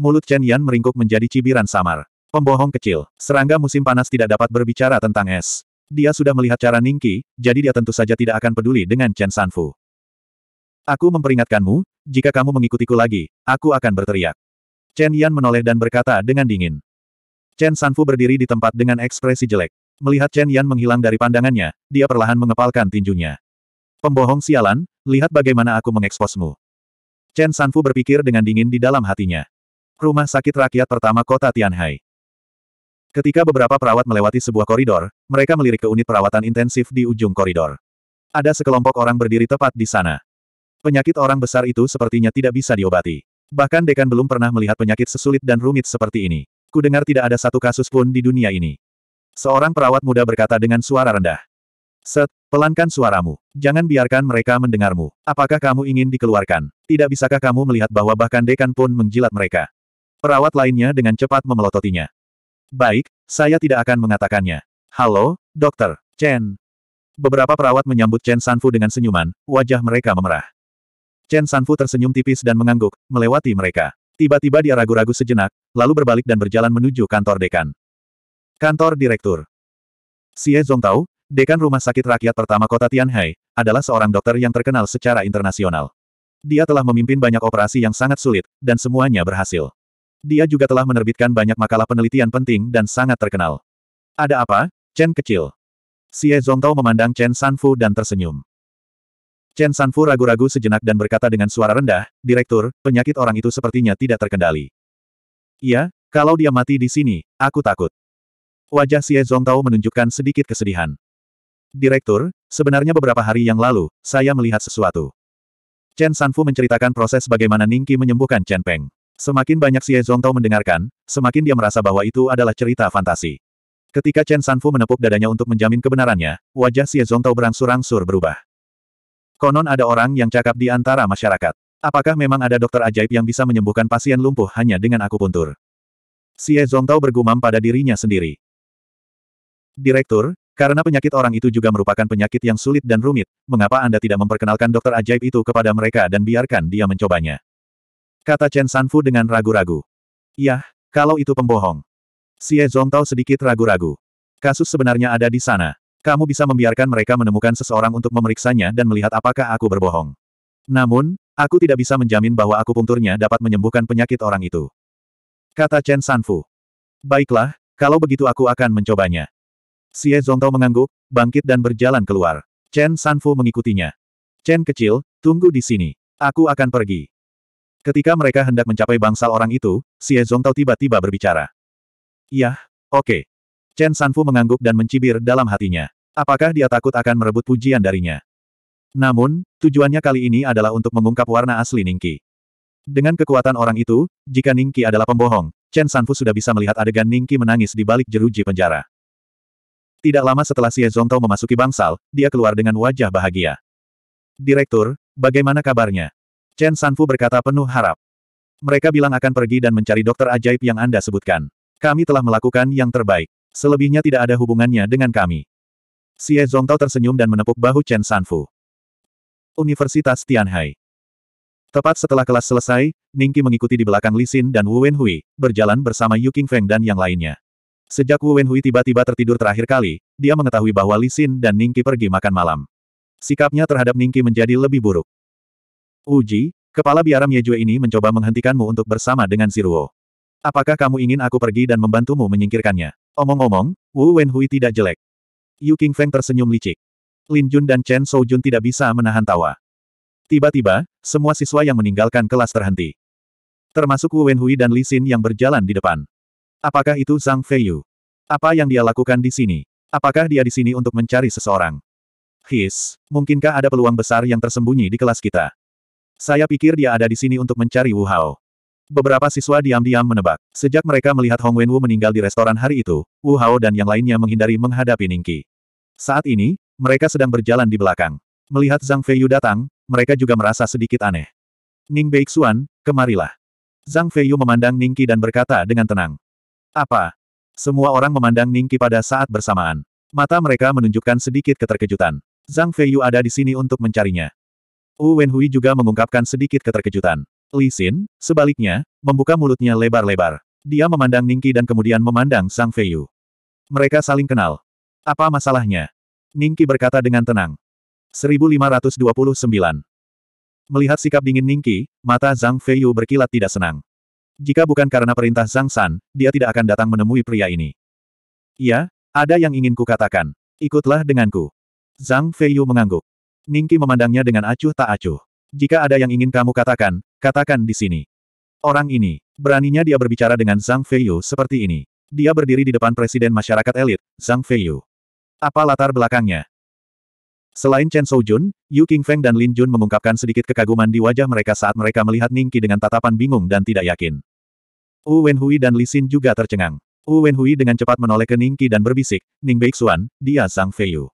Mulut Chen Yan meringkuk menjadi cibiran samar. Pembohong kecil, serangga musim panas tidak dapat berbicara tentang es. Dia sudah melihat cara Ningki, jadi dia tentu saja tidak akan peduli dengan Chen Sanfu. Aku memperingatkanmu, jika kamu mengikutiku lagi, aku akan berteriak. Chen Yan menoleh dan berkata dengan dingin. Chen Sanfu berdiri di tempat dengan ekspresi jelek. Melihat Chen Yan menghilang dari pandangannya, dia perlahan mengepalkan tinjunya. Pembohong sialan, lihat bagaimana aku mengeksposmu. Chen Sanfu berpikir dengan dingin di dalam hatinya. Rumah sakit rakyat pertama kota Tianhai. Ketika beberapa perawat melewati sebuah koridor, mereka melirik ke unit perawatan intensif di ujung koridor. Ada sekelompok orang berdiri tepat di sana. Penyakit orang besar itu sepertinya tidak bisa diobati. Bahkan Dekan belum pernah melihat penyakit sesulit dan rumit seperti ini. Ku dengar tidak ada satu kasus pun di dunia ini. Seorang perawat muda berkata dengan suara rendah. Set, pelankan suaramu. Jangan biarkan mereka mendengarmu. Apakah kamu ingin dikeluarkan? Tidak bisakah kamu melihat bahwa bahkan dekan pun menjilat mereka? Perawat lainnya dengan cepat memelototinya. Baik, saya tidak akan mengatakannya. Halo, dokter, Chen. Beberapa perawat menyambut Chen Sanfu dengan senyuman, wajah mereka memerah. Chen Sanfu tersenyum tipis dan mengangguk, melewati mereka. Tiba-tiba dia ragu-ragu sejenak, lalu berbalik dan berjalan menuju kantor dekan. Kantor Direktur Xie Zongtao, dekan rumah sakit rakyat pertama kota Tianhai, adalah seorang dokter yang terkenal secara internasional. Dia telah memimpin banyak operasi yang sangat sulit, dan semuanya berhasil. Dia juga telah menerbitkan banyak makalah penelitian penting dan sangat terkenal. Ada apa, Chen kecil? Xie Zongtao memandang Chen Sanfu dan tersenyum. Chen Sanfu ragu-ragu sejenak dan berkata dengan suara rendah, Direktur, penyakit orang itu sepertinya tidak terkendali. Iya, kalau dia mati di sini, aku takut. Wajah Xie Zongtao menunjukkan sedikit kesedihan. Direktur, sebenarnya beberapa hari yang lalu, saya melihat sesuatu. Chen Sanfu menceritakan proses bagaimana Ningki menyembuhkan Chen Peng. Semakin banyak Xie Zongtao mendengarkan, semakin dia merasa bahwa itu adalah cerita fantasi. Ketika Chen Sanfu menepuk dadanya untuk menjamin kebenarannya, wajah Xie Zongtao berangsur-angsur berubah. Konon ada orang yang cakap di antara masyarakat. Apakah memang ada dokter ajaib yang bisa menyembuhkan pasien lumpuh hanya dengan akupuntur? Xie Zongtao bergumam pada dirinya sendiri. Direktur, karena penyakit orang itu juga merupakan penyakit yang sulit dan rumit, mengapa Anda tidak memperkenalkan dokter ajaib itu kepada mereka dan biarkan dia mencobanya? Kata Chen Sanfu dengan ragu-ragu. Yah, kalau itu pembohong. Xie Zongtao sedikit ragu-ragu. Kasus sebenarnya ada di sana. Kamu bisa membiarkan mereka menemukan seseorang untuk memeriksanya dan melihat apakah aku berbohong. Namun, aku tidak bisa menjamin bahwa aku punturnya dapat menyembuhkan penyakit orang itu. Kata Chen Sanfu. Baiklah, kalau begitu aku akan mencobanya. Xie Zongtao mengangguk, bangkit dan berjalan keluar. Chen Sanfu mengikutinya. Chen kecil, tunggu di sini. Aku akan pergi. Ketika mereka hendak mencapai bangsal orang itu, Xie Zongtao tiba-tiba berbicara. Yah, oke. Okay. Chen Sanfu mengangguk dan mencibir dalam hatinya. Apakah dia takut akan merebut pujian darinya? Namun, tujuannya kali ini adalah untuk mengungkap warna asli Ningqi. Dengan kekuatan orang itu, jika Ningqi adalah pembohong, Chen Sanfu sudah bisa melihat adegan Ningqi menangis di balik jeruji penjara. Tidak lama setelah Xie Zongtao memasuki bangsal, dia keluar dengan wajah bahagia. Direktur, bagaimana kabarnya? Chen Sanfu berkata penuh harap. Mereka bilang akan pergi dan mencari dokter ajaib yang Anda sebutkan. Kami telah melakukan yang terbaik. Selebihnya tidak ada hubungannya dengan kami. Xie Zongtao tersenyum dan menepuk bahu Chen Sanfu. Universitas Tianhai. Tepat setelah kelas selesai, Ningki mengikuti di belakang Li Xin dan Wu Wenhui, berjalan bersama Yu Qingfeng dan yang lainnya. Sejak Wu Wenhui tiba-tiba tertidur terakhir kali, dia mengetahui bahwa Li Xin dan Ningki pergi makan malam. Sikapnya terhadap Ningki menjadi lebih buruk. Uji, kepala biara Miejue ini mencoba menghentikanmu untuk bersama dengan Ziruo. Apakah kamu ingin aku pergi dan membantumu menyingkirkannya? Omong-omong, Wu Wenhui tidak jelek. Yu Feng tersenyum licik. Lin Jun dan Chen Sojun tidak bisa menahan tawa. Tiba-tiba, semua siswa yang meninggalkan kelas terhenti. Termasuk Wu Wenhui dan Li Xin yang berjalan di depan. Apakah itu Zhang Feiyu? Apa yang dia lakukan di sini? Apakah dia di sini untuk mencari seseorang? His, mungkinkah ada peluang besar yang tersembunyi di kelas kita? Saya pikir dia ada di sini untuk mencari Wu Hao. Beberapa siswa diam-diam menebak. Sejak mereka melihat Hong Wenwu meninggal di restoran hari itu, Wu Hao dan yang lainnya menghindari menghadapi Ningqi. Saat ini, mereka sedang berjalan di belakang. Melihat Zhang Feiyu datang, mereka juga merasa sedikit aneh. Ning Beixuan, kemarilah. Zhang Feiyu memandang Ningqi dan berkata dengan tenang. Apa? Semua orang memandang Ningqi pada saat bersamaan. Mata mereka menunjukkan sedikit keterkejutan. Zhang Feiyu ada di sini untuk mencarinya. Wu Wenhui juga mengungkapkan sedikit keterkejutan. Li Xin, sebaliknya, membuka mulutnya lebar-lebar. Dia memandang Ningki dan kemudian memandang Sang Feiyu. Mereka saling kenal. Apa masalahnya? Ningki berkata dengan tenang. 1529. Melihat sikap dingin Ningki, mata Zhang Feiyu berkilat tidak senang. Jika bukan karena perintah Zhang San, dia tidak akan datang menemui pria ini. Iya, ada yang ingin kukatakan. Ikutlah denganku. Zhang Feiyu mengangguk. Ningki memandangnya dengan acuh tak acuh. Jika ada yang ingin kamu katakan, Katakan di sini. Orang ini, beraninya dia berbicara dengan Zhang Feiyu seperti ini. Dia berdiri di depan presiden masyarakat elit, Zhang Feiyu. Apa latar belakangnya? Selain Chen Soujun, Yu Qingfeng dan Lin Jun mengungkapkan sedikit kekaguman di wajah mereka saat mereka melihat Ningqi dengan tatapan bingung dan tidak yakin. Wu Wenhui dan Li Xin juga tercengang. Wu Wenhui dengan cepat menoleh ke Ningqi dan berbisik, Ning Beixuan, dia Zhang Feiyu.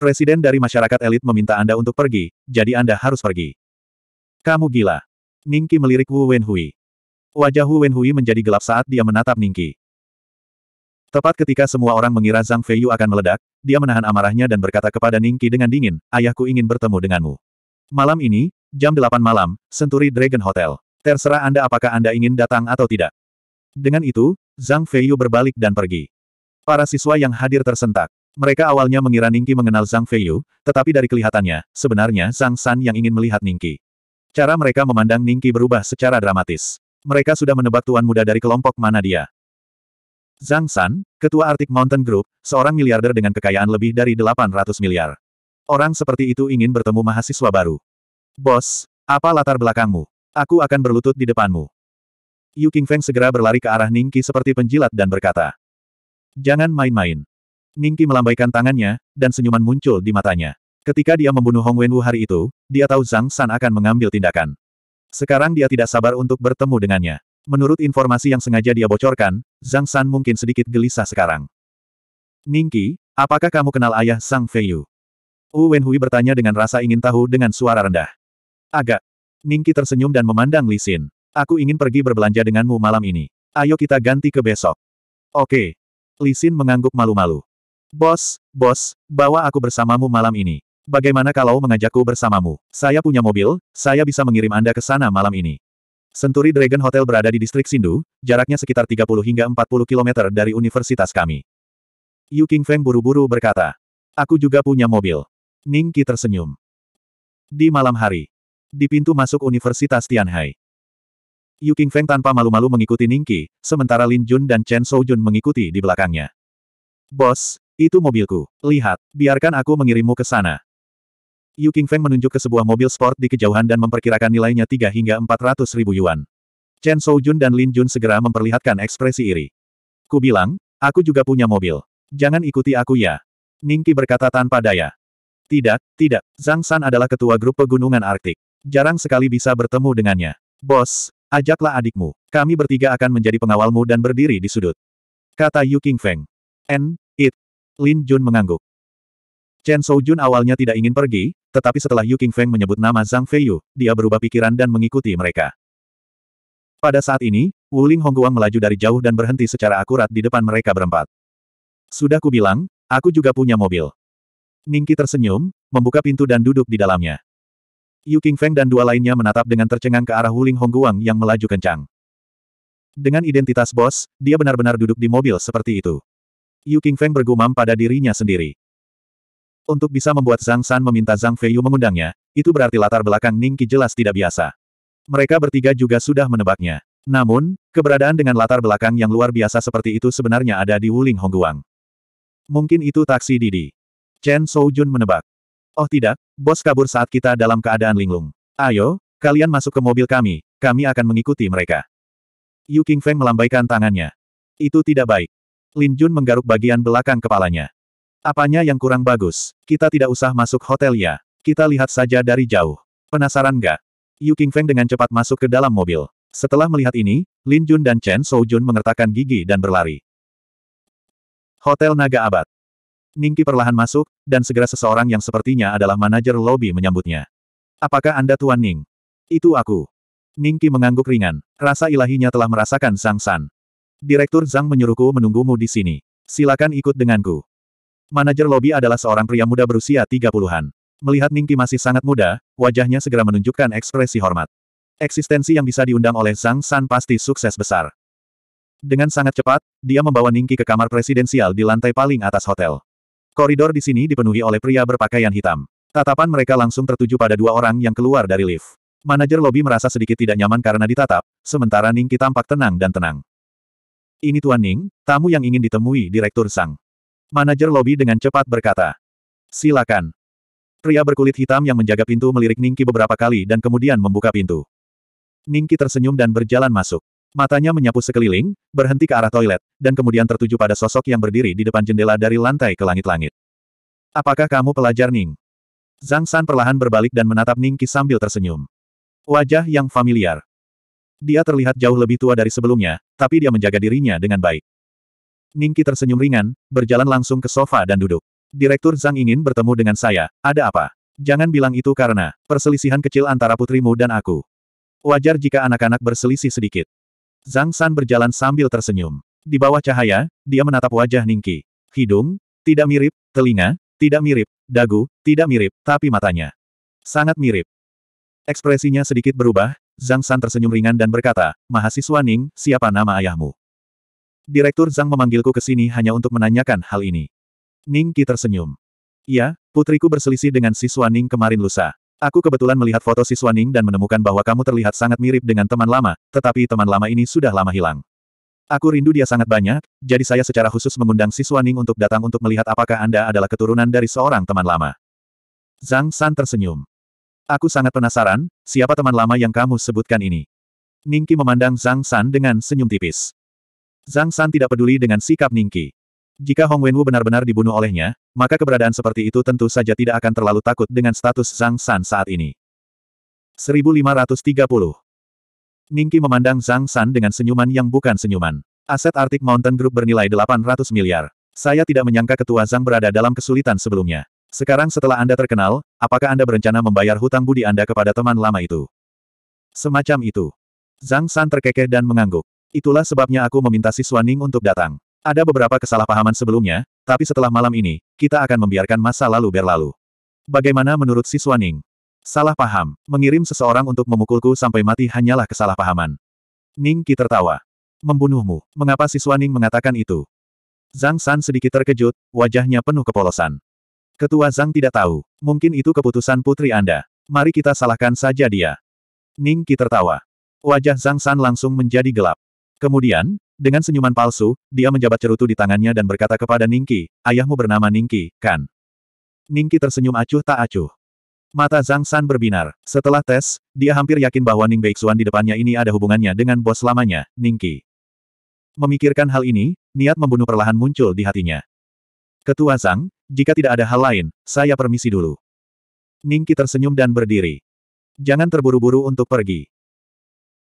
Presiden dari masyarakat elit meminta Anda untuk pergi, jadi Anda harus pergi. Kamu gila. Ningki melirik Wu Wenhui. Wajah Wu Wenhui menjadi gelap saat dia menatap Ningki. Tepat ketika semua orang mengira Zhang Feiyu akan meledak, dia menahan amarahnya dan berkata kepada Ningki dengan dingin, ayahku ingin bertemu denganmu. Malam ini, jam 8 malam, Senturi Dragon Hotel. Terserah Anda apakah Anda ingin datang atau tidak. Dengan itu, Zhang Feiyu berbalik dan pergi. Para siswa yang hadir tersentak. Mereka awalnya mengira Ningki mengenal Zhang Feiyu, tetapi dari kelihatannya, sebenarnya Zhang San yang ingin melihat Ningki. Cara mereka memandang Ningki berubah secara dramatis. Mereka sudah menebak tuan muda dari kelompok mana dia. Zhang San, ketua Arctic Mountain Group, seorang miliarder dengan kekayaan lebih dari 800 miliar. Orang seperti itu ingin bertemu mahasiswa baru. Bos, apa latar belakangmu? Aku akan berlutut di depanmu. Yu King Feng segera berlari ke arah Ningki seperti penjilat dan berkata. Jangan main-main. Ningki melambaikan tangannya, dan senyuman muncul di matanya. Ketika dia membunuh Hong Wenwu hari itu, dia tahu Zhang San akan mengambil tindakan. Sekarang dia tidak sabar untuk bertemu dengannya. Menurut informasi yang sengaja dia bocorkan, Zhang San mungkin sedikit gelisah sekarang. Ningki, apakah kamu kenal ayah Sang Feiyu? Wu Wenhui bertanya dengan rasa ingin tahu dengan suara rendah. Agak. Ningki tersenyum dan memandang Li Xin. Aku ingin pergi berbelanja denganmu malam ini. Ayo kita ganti ke besok. Oke. Li Xin mengangguk malu-malu. Bos, bos, bawa aku bersamamu malam ini bagaimana kalau mengajakku bersamamu? Saya punya mobil, saya bisa mengirim Anda ke sana malam ini. Senturi Dragon Hotel berada di distrik Sindu, jaraknya sekitar 30 hingga 40 km dari universitas kami. Yu Feng buru-buru berkata, Aku juga punya mobil. Ning Qi tersenyum. Di malam hari. Di pintu masuk Universitas Tianhai. Yu Feng tanpa malu-malu mengikuti Ning Qi, sementara Lin Jun dan Chen Soujun mengikuti di belakangnya. Bos, itu mobilku. Lihat, biarkan aku mengirimmu ke sana. Yu Feng menunjuk ke sebuah mobil sport di kejauhan dan memperkirakan nilainya 3 hingga 400 ribu yuan. Chen Soujun dan Lin Jun segera memperlihatkan ekspresi iri. Ku bilang, aku juga punya mobil. Jangan ikuti aku ya. Ningki berkata tanpa daya. Tidak, tidak, Zhang San adalah ketua grup pegunungan Arktik. Jarang sekali bisa bertemu dengannya. Bos, ajaklah adikmu. Kami bertiga akan menjadi pengawalmu dan berdiri di sudut. Kata Yu Feng. N, it. Lin Jun mengangguk. Chen Soujun awalnya tidak ingin pergi, tetapi setelah Yu King Feng menyebut nama Zhang Feiyu, dia berubah pikiran dan mengikuti mereka. Pada saat ini, Wu Ling Hongguang melaju dari jauh dan berhenti secara akurat di depan mereka berempat. Sudah kubilang, aku juga punya mobil. Ningki tersenyum, membuka pintu dan duduk di dalamnya. Yu Feng dan dua lainnya menatap dengan tercengang ke arah Wu Ling Hongguang yang melaju kencang. Dengan identitas bos, dia benar-benar duduk di mobil seperti itu. Yu Feng bergumam pada dirinya sendiri. Untuk bisa membuat Zhang San meminta Zhang Feiyu mengundangnya, itu berarti latar belakang Ning Qi jelas tidak biasa. Mereka bertiga juga sudah menebaknya. Namun, keberadaan dengan latar belakang yang luar biasa seperti itu sebenarnya ada di Wuling Hongguang. Mungkin itu taksi Didi. Chen Soujun menebak. Oh tidak, bos kabur saat kita dalam keadaan linglung. Ayo, kalian masuk ke mobil kami, kami akan mengikuti mereka. Yu Qingfeng melambaikan tangannya. Itu tidak baik. Lin Jun menggaruk bagian belakang kepalanya. Apanya yang kurang bagus? Kita tidak usah masuk hotel ya. Kita lihat saja dari jauh. Penasaran nggak? Yu Qingfeng dengan cepat masuk ke dalam mobil. Setelah melihat ini, Lin Jun dan Chen Jun mengertakkan gigi dan berlari. Hotel Naga Abad. Ningki perlahan masuk, dan segera seseorang yang sepertinya adalah manajer lobi menyambutnya. Apakah Anda Tuan Ning? Itu aku. Ningki mengangguk ringan. Rasa ilahinya telah merasakan Sang San. Direktur Zhang menyuruhku menunggumu di sini. Silakan ikut denganku. Manajer lobi adalah seorang pria muda berusia 30-an. Melihat Ningki masih sangat muda, wajahnya segera menunjukkan ekspresi hormat. Eksistensi yang bisa diundang oleh Zhang San pasti sukses besar. Dengan sangat cepat, dia membawa Ningki ke kamar presidensial di lantai paling atas hotel. Koridor di sini dipenuhi oleh pria berpakaian hitam. Tatapan mereka langsung tertuju pada dua orang yang keluar dari lift. Manajer lobi merasa sedikit tidak nyaman karena ditatap, sementara Ningki tampak tenang dan tenang. Ini Tuan Ning, tamu yang ingin ditemui Direktur Sang. Manajer lobi dengan cepat berkata. Silakan. Pria berkulit hitam yang menjaga pintu melirik Ningki beberapa kali dan kemudian membuka pintu. Ningki tersenyum dan berjalan masuk. Matanya menyapu sekeliling, berhenti ke arah toilet, dan kemudian tertuju pada sosok yang berdiri di depan jendela dari lantai ke langit-langit. Apakah kamu pelajar Ning? Zhang San perlahan berbalik dan menatap Ningki sambil tersenyum. Wajah yang familiar. Dia terlihat jauh lebih tua dari sebelumnya, tapi dia menjaga dirinya dengan baik. Ningki tersenyum ringan, berjalan langsung ke sofa dan duduk. Direktur Zhang ingin bertemu dengan saya, ada apa? Jangan bilang itu karena perselisihan kecil antara putrimu dan aku. Wajar jika anak-anak berselisih sedikit. Zhang San berjalan sambil tersenyum. Di bawah cahaya, dia menatap wajah Ningki. Hidung, tidak mirip, telinga, tidak mirip, dagu, tidak mirip, tapi matanya. Sangat mirip. Ekspresinya sedikit berubah, Zhang San tersenyum ringan dan berkata, Mahasiswa Ning, siapa nama ayahmu? Direktur Zhang memanggilku ke sini hanya untuk menanyakan hal ini. Ning Qi tersenyum. Ya, putriku berselisih dengan siswa Ning kemarin lusa. Aku kebetulan melihat foto siswa Ning dan menemukan bahwa kamu terlihat sangat mirip dengan teman lama, tetapi teman lama ini sudah lama hilang. Aku rindu dia sangat banyak, jadi saya secara khusus mengundang siswa Ning untuk datang untuk melihat apakah Anda adalah keturunan dari seorang teman lama. Zhang San tersenyum. Aku sangat penasaran, siapa teman lama yang kamu sebutkan ini? Ningki memandang Zhang San dengan senyum tipis. Zhang San tidak peduli dengan sikap Ningki. Jika Hong Wenwu benar-benar dibunuh olehnya, maka keberadaan seperti itu tentu saja tidak akan terlalu takut dengan status Zhang San saat ini. 1530 Ningki memandang Zhang San dengan senyuman yang bukan senyuman. Aset Arctic Mountain Group bernilai 800 miliar. Saya tidak menyangka ketua Zhang berada dalam kesulitan sebelumnya. Sekarang setelah Anda terkenal, apakah Anda berencana membayar hutang budi Anda kepada teman lama itu? Semacam itu. Zhang San terkekeh dan mengangguk. Itulah sebabnya aku meminta si Suaning untuk datang. Ada beberapa kesalahpahaman sebelumnya, tapi setelah malam ini, kita akan membiarkan masa lalu berlalu. Bagaimana menurut si Suaning? Salah paham, mengirim seseorang untuk memukulku sampai mati hanyalah kesalahpahaman. Ning Qi tertawa. Membunuhmu, mengapa si Suaning mengatakan itu? Zhang San sedikit terkejut, wajahnya penuh kepolosan. Ketua Zhang tidak tahu, mungkin itu keputusan putri Anda. Mari kita salahkan saja dia. Ning Qi tertawa. Wajah Zhang San langsung menjadi gelap. Kemudian, dengan senyuman palsu, dia menjabat cerutu di tangannya dan berkata kepada Ningki, ayahmu bernama Ningki, kan? Ningki tersenyum acuh tak acuh. Mata Zhang San berbinar. Setelah tes, dia hampir yakin bahwa Ning Beixuan di depannya ini ada hubungannya dengan bos lamanya, Ningki. Memikirkan hal ini, niat membunuh perlahan muncul di hatinya. Ketua Zhang, jika tidak ada hal lain, saya permisi dulu. Ningki tersenyum dan berdiri. Jangan terburu-buru untuk pergi.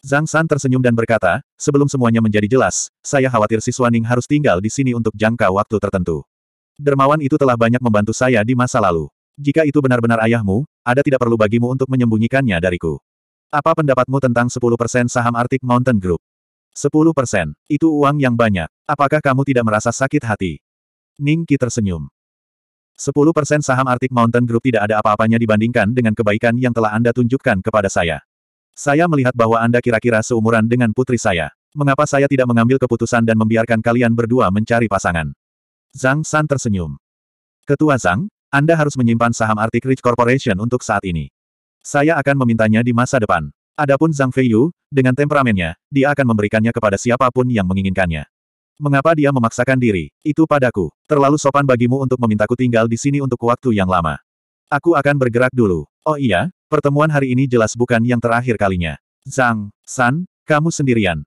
Zhang San tersenyum dan berkata, sebelum semuanya menjadi jelas, saya khawatir si Suaning harus tinggal di sini untuk jangka waktu tertentu. Dermawan itu telah banyak membantu saya di masa lalu. Jika itu benar-benar ayahmu, ada tidak perlu bagimu untuk menyembunyikannya dariku. Apa pendapatmu tentang 10% saham Arctic Mountain Group? 10%, itu uang yang banyak. Apakah kamu tidak merasa sakit hati? Ning Qi tersenyum. 10% saham Arctic Mountain Group tidak ada apa-apanya dibandingkan dengan kebaikan yang telah Anda tunjukkan kepada saya. Saya melihat bahwa Anda kira-kira seumuran dengan putri saya. Mengapa saya tidak mengambil keputusan dan membiarkan kalian berdua mencari pasangan? Zhang San tersenyum. Ketua Zhang, Anda harus menyimpan saham Arctic Ridge Corporation untuk saat ini. Saya akan memintanya di masa depan. Adapun Zhang Feiyu, dengan temperamennya, dia akan memberikannya kepada siapapun yang menginginkannya. Mengapa dia memaksakan diri? Itu padaku. Terlalu sopan bagimu untuk memintaku tinggal di sini untuk waktu yang lama. Aku akan bergerak dulu. Oh iya, pertemuan hari ini jelas bukan yang terakhir kalinya. Zhang, San, kamu sendirian.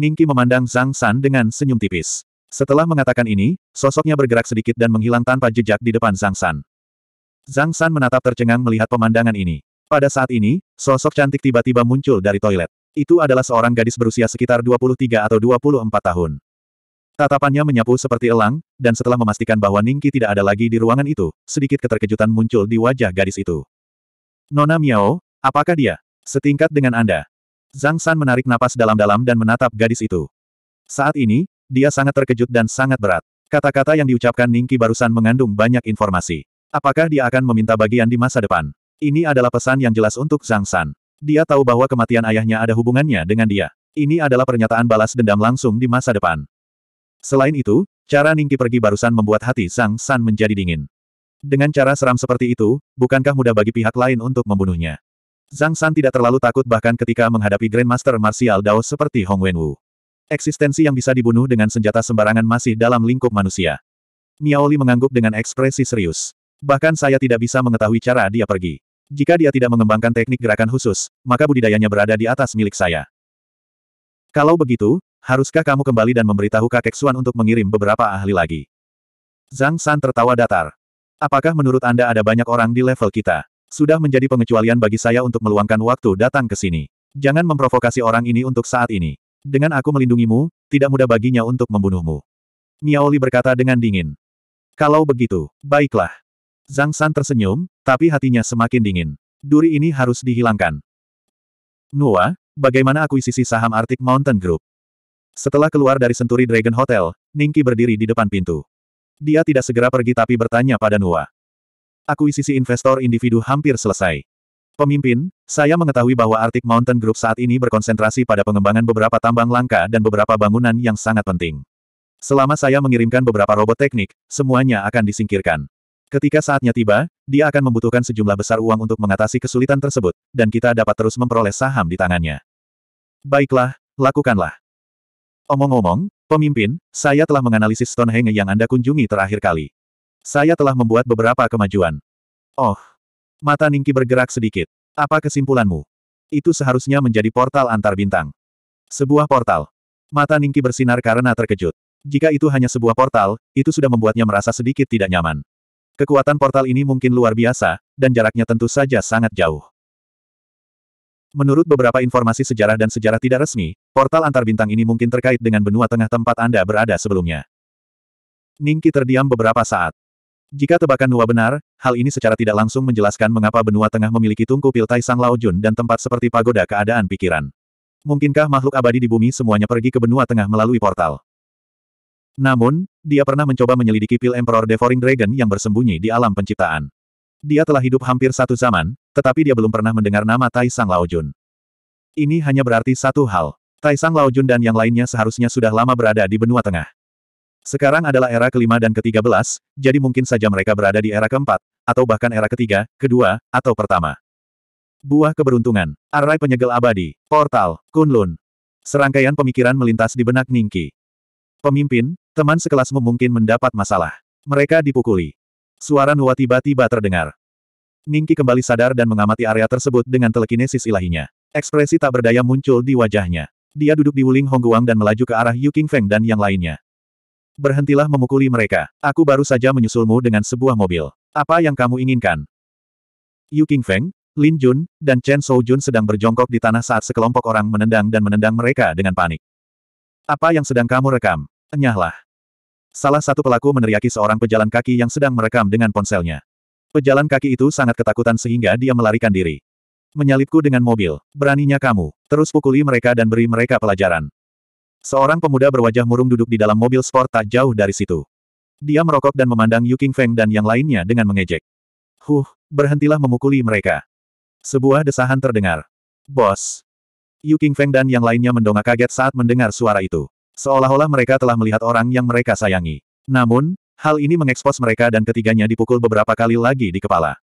Ningki memandang Zhang San dengan senyum tipis. Setelah mengatakan ini, sosoknya bergerak sedikit dan menghilang tanpa jejak di depan Zhang San. Zhang San menatap tercengang melihat pemandangan ini. Pada saat ini, sosok cantik tiba-tiba muncul dari toilet. Itu adalah seorang gadis berusia sekitar 23 atau 24 tahun. Tatapannya menyapu seperti elang, dan setelah memastikan bahwa Ningki tidak ada lagi di ruangan itu, sedikit keterkejutan muncul di wajah gadis itu. Nona Miao, apakah dia? Setingkat dengan Anda. Zhang San menarik napas dalam-dalam dan menatap gadis itu. Saat ini, dia sangat terkejut dan sangat berat. Kata-kata yang diucapkan Ningki barusan mengandung banyak informasi. Apakah dia akan meminta bagian di masa depan? Ini adalah pesan yang jelas untuk Zhang San. Dia tahu bahwa kematian ayahnya ada hubungannya dengan dia. Ini adalah pernyataan balas dendam langsung di masa depan. Selain itu, cara Ningki pergi barusan membuat hati Zhang San menjadi dingin. Dengan cara seram seperti itu, bukankah mudah bagi pihak lain untuk membunuhnya? Zhang San tidak terlalu takut bahkan ketika menghadapi Grandmaster Martial Dao seperti Hong Wenwu. Eksistensi yang bisa dibunuh dengan senjata sembarangan masih dalam lingkup manusia. Miaoli mengangguk dengan ekspresi serius. Bahkan saya tidak bisa mengetahui cara dia pergi. Jika dia tidak mengembangkan teknik gerakan khusus, maka budidayanya berada di atas milik saya. Kalau begitu, haruskah kamu kembali dan memberitahu kakek Xuan untuk mengirim beberapa ahli lagi? Zhang San tertawa datar. Apakah menurut Anda ada banyak orang di level kita? Sudah menjadi pengecualian bagi saya untuk meluangkan waktu datang ke sini. Jangan memprovokasi orang ini untuk saat ini. Dengan aku melindungimu, tidak mudah baginya untuk membunuhmu. Miaoli berkata dengan dingin. Kalau begitu, baiklah. Zhang San tersenyum, tapi hatinya semakin dingin. Duri ini harus dihilangkan. Nua, bagaimana aku akuisisi saham Arctic Mountain Group? Setelah keluar dari Senturi Dragon Hotel, Ningki berdiri di depan pintu. Dia tidak segera pergi tapi bertanya pada Nua. Akuisisi investor individu hampir selesai. Pemimpin, saya mengetahui bahwa Arctic Mountain Group saat ini berkonsentrasi pada pengembangan beberapa tambang langka dan beberapa bangunan yang sangat penting. Selama saya mengirimkan beberapa robot teknik, semuanya akan disingkirkan. Ketika saatnya tiba, dia akan membutuhkan sejumlah besar uang untuk mengatasi kesulitan tersebut, dan kita dapat terus memperoleh saham di tangannya. Baiklah, lakukanlah. Omong-omong, pemimpin, saya telah menganalisis Stonehenge yang Anda kunjungi terakhir kali. Saya telah membuat beberapa kemajuan. Oh. Mata Ningki bergerak sedikit. Apa kesimpulanmu? Itu seharusnya menjadi portal antar bintang. Sebuah portal. Mata Ningki bersinar karena terkejut. Jika itu hanya sebuah portal, itu sudah membuatnya merasa sedikit tidak nyaman. Kekuatan portal ini mungkin luar biasa, dan jaraknya tentu saja sangat jauh. Menurut beberapa informasi sejarah dan sejarah tidak resmi, portal antar bintang ini mungkin terkait dengan benua tengah tempat Anda berada sebelumnya. Ningki terdiam beberapa saat. Jika tebakan Nua benar, hal ini secara tidak langsung menjelaskan mengapa benua tengah memiliki tungku Pil piltai Sang Lao Jun dan tempat seperti pagoda keadaan pikiran. Mungkinkah makhluk abadi di bumi semuanya pergi ke benua tengah melalui portal? Namun, dia pernah mencoba menyelidiki pil Emperor Devouring Dragon yang bersembunyi di alam penciptaan. Dia telah hidup hampir satu zaman, tetapi dia belum pernah mendengar nama Tai Sang Lao Jun. Ini hanya berarti satu hal. Tai Sang Lao Jun dan yang lainnya seharusnya sudah lama berada di benua tengah. Sekarang adalah era kelima dan ketiga belas, jadi mungkin saja mereka berada di era keempat, atau bahkan era ketiga, kedua, atau pertama. Buah keberuntungan. Arai penyegel abadi. Portal. Kunlun. Serangkaian pemikiran melintas di benak Ningki. Pemimpin, teman sekelasmu mungkin mendapat masalah. Mereka dipukuli. Suara Nuwa tiba-tiba terdengar. Ningki kembali sadar dan mengamati area tersebut dengan telekinesis ilahinya. Ekspresi tak berdaya muncul di wajahnya. Dia duduk di Wuling Hongguang dan melaju ke arah Yu Feng dan yang lainnya. Berhentilah memukuli mereka. Aku baru saja menyusulmu dengan sebuah mobil. Apa yang kamu inginkan? Yu Feng, Lin Jun, dan Chen Soujun sedang berjongkok di tanah saat sekelompok orang menendang dan menendang mereka dengan panik. Apa yang sedang kamu rekam? Enyahlah. Salah satu pelaku meneriaki seorang pejalan kaki yang sedang merekam dengan ponselnya. Pejalan kaki itu sangat ketakutan sehingga dia melarikan diri. Menyalipku dengan mobil. Beraninya kamu. Terus pukuli mereka dan beri mereka pelajaran. Seorang pemuda berwajah murung duduk di dalam mobil sport tak jauh dari situ. Dia merokok dan memandang Yu King Feng dan yang lainnya dengan mengejek. Huh, berhentilah memukuli mereka. Sebuah desahan terdengar. Bos. Yu King Feng dan yang lainnya mendongak kaget saat mendengar suara itu. Seolah-olah mereka telah melihat orang yang mereka sayangi. Namun, hal ini mengekspos mereka dan ketiganya dipukul beberapa kali lagi di kepala.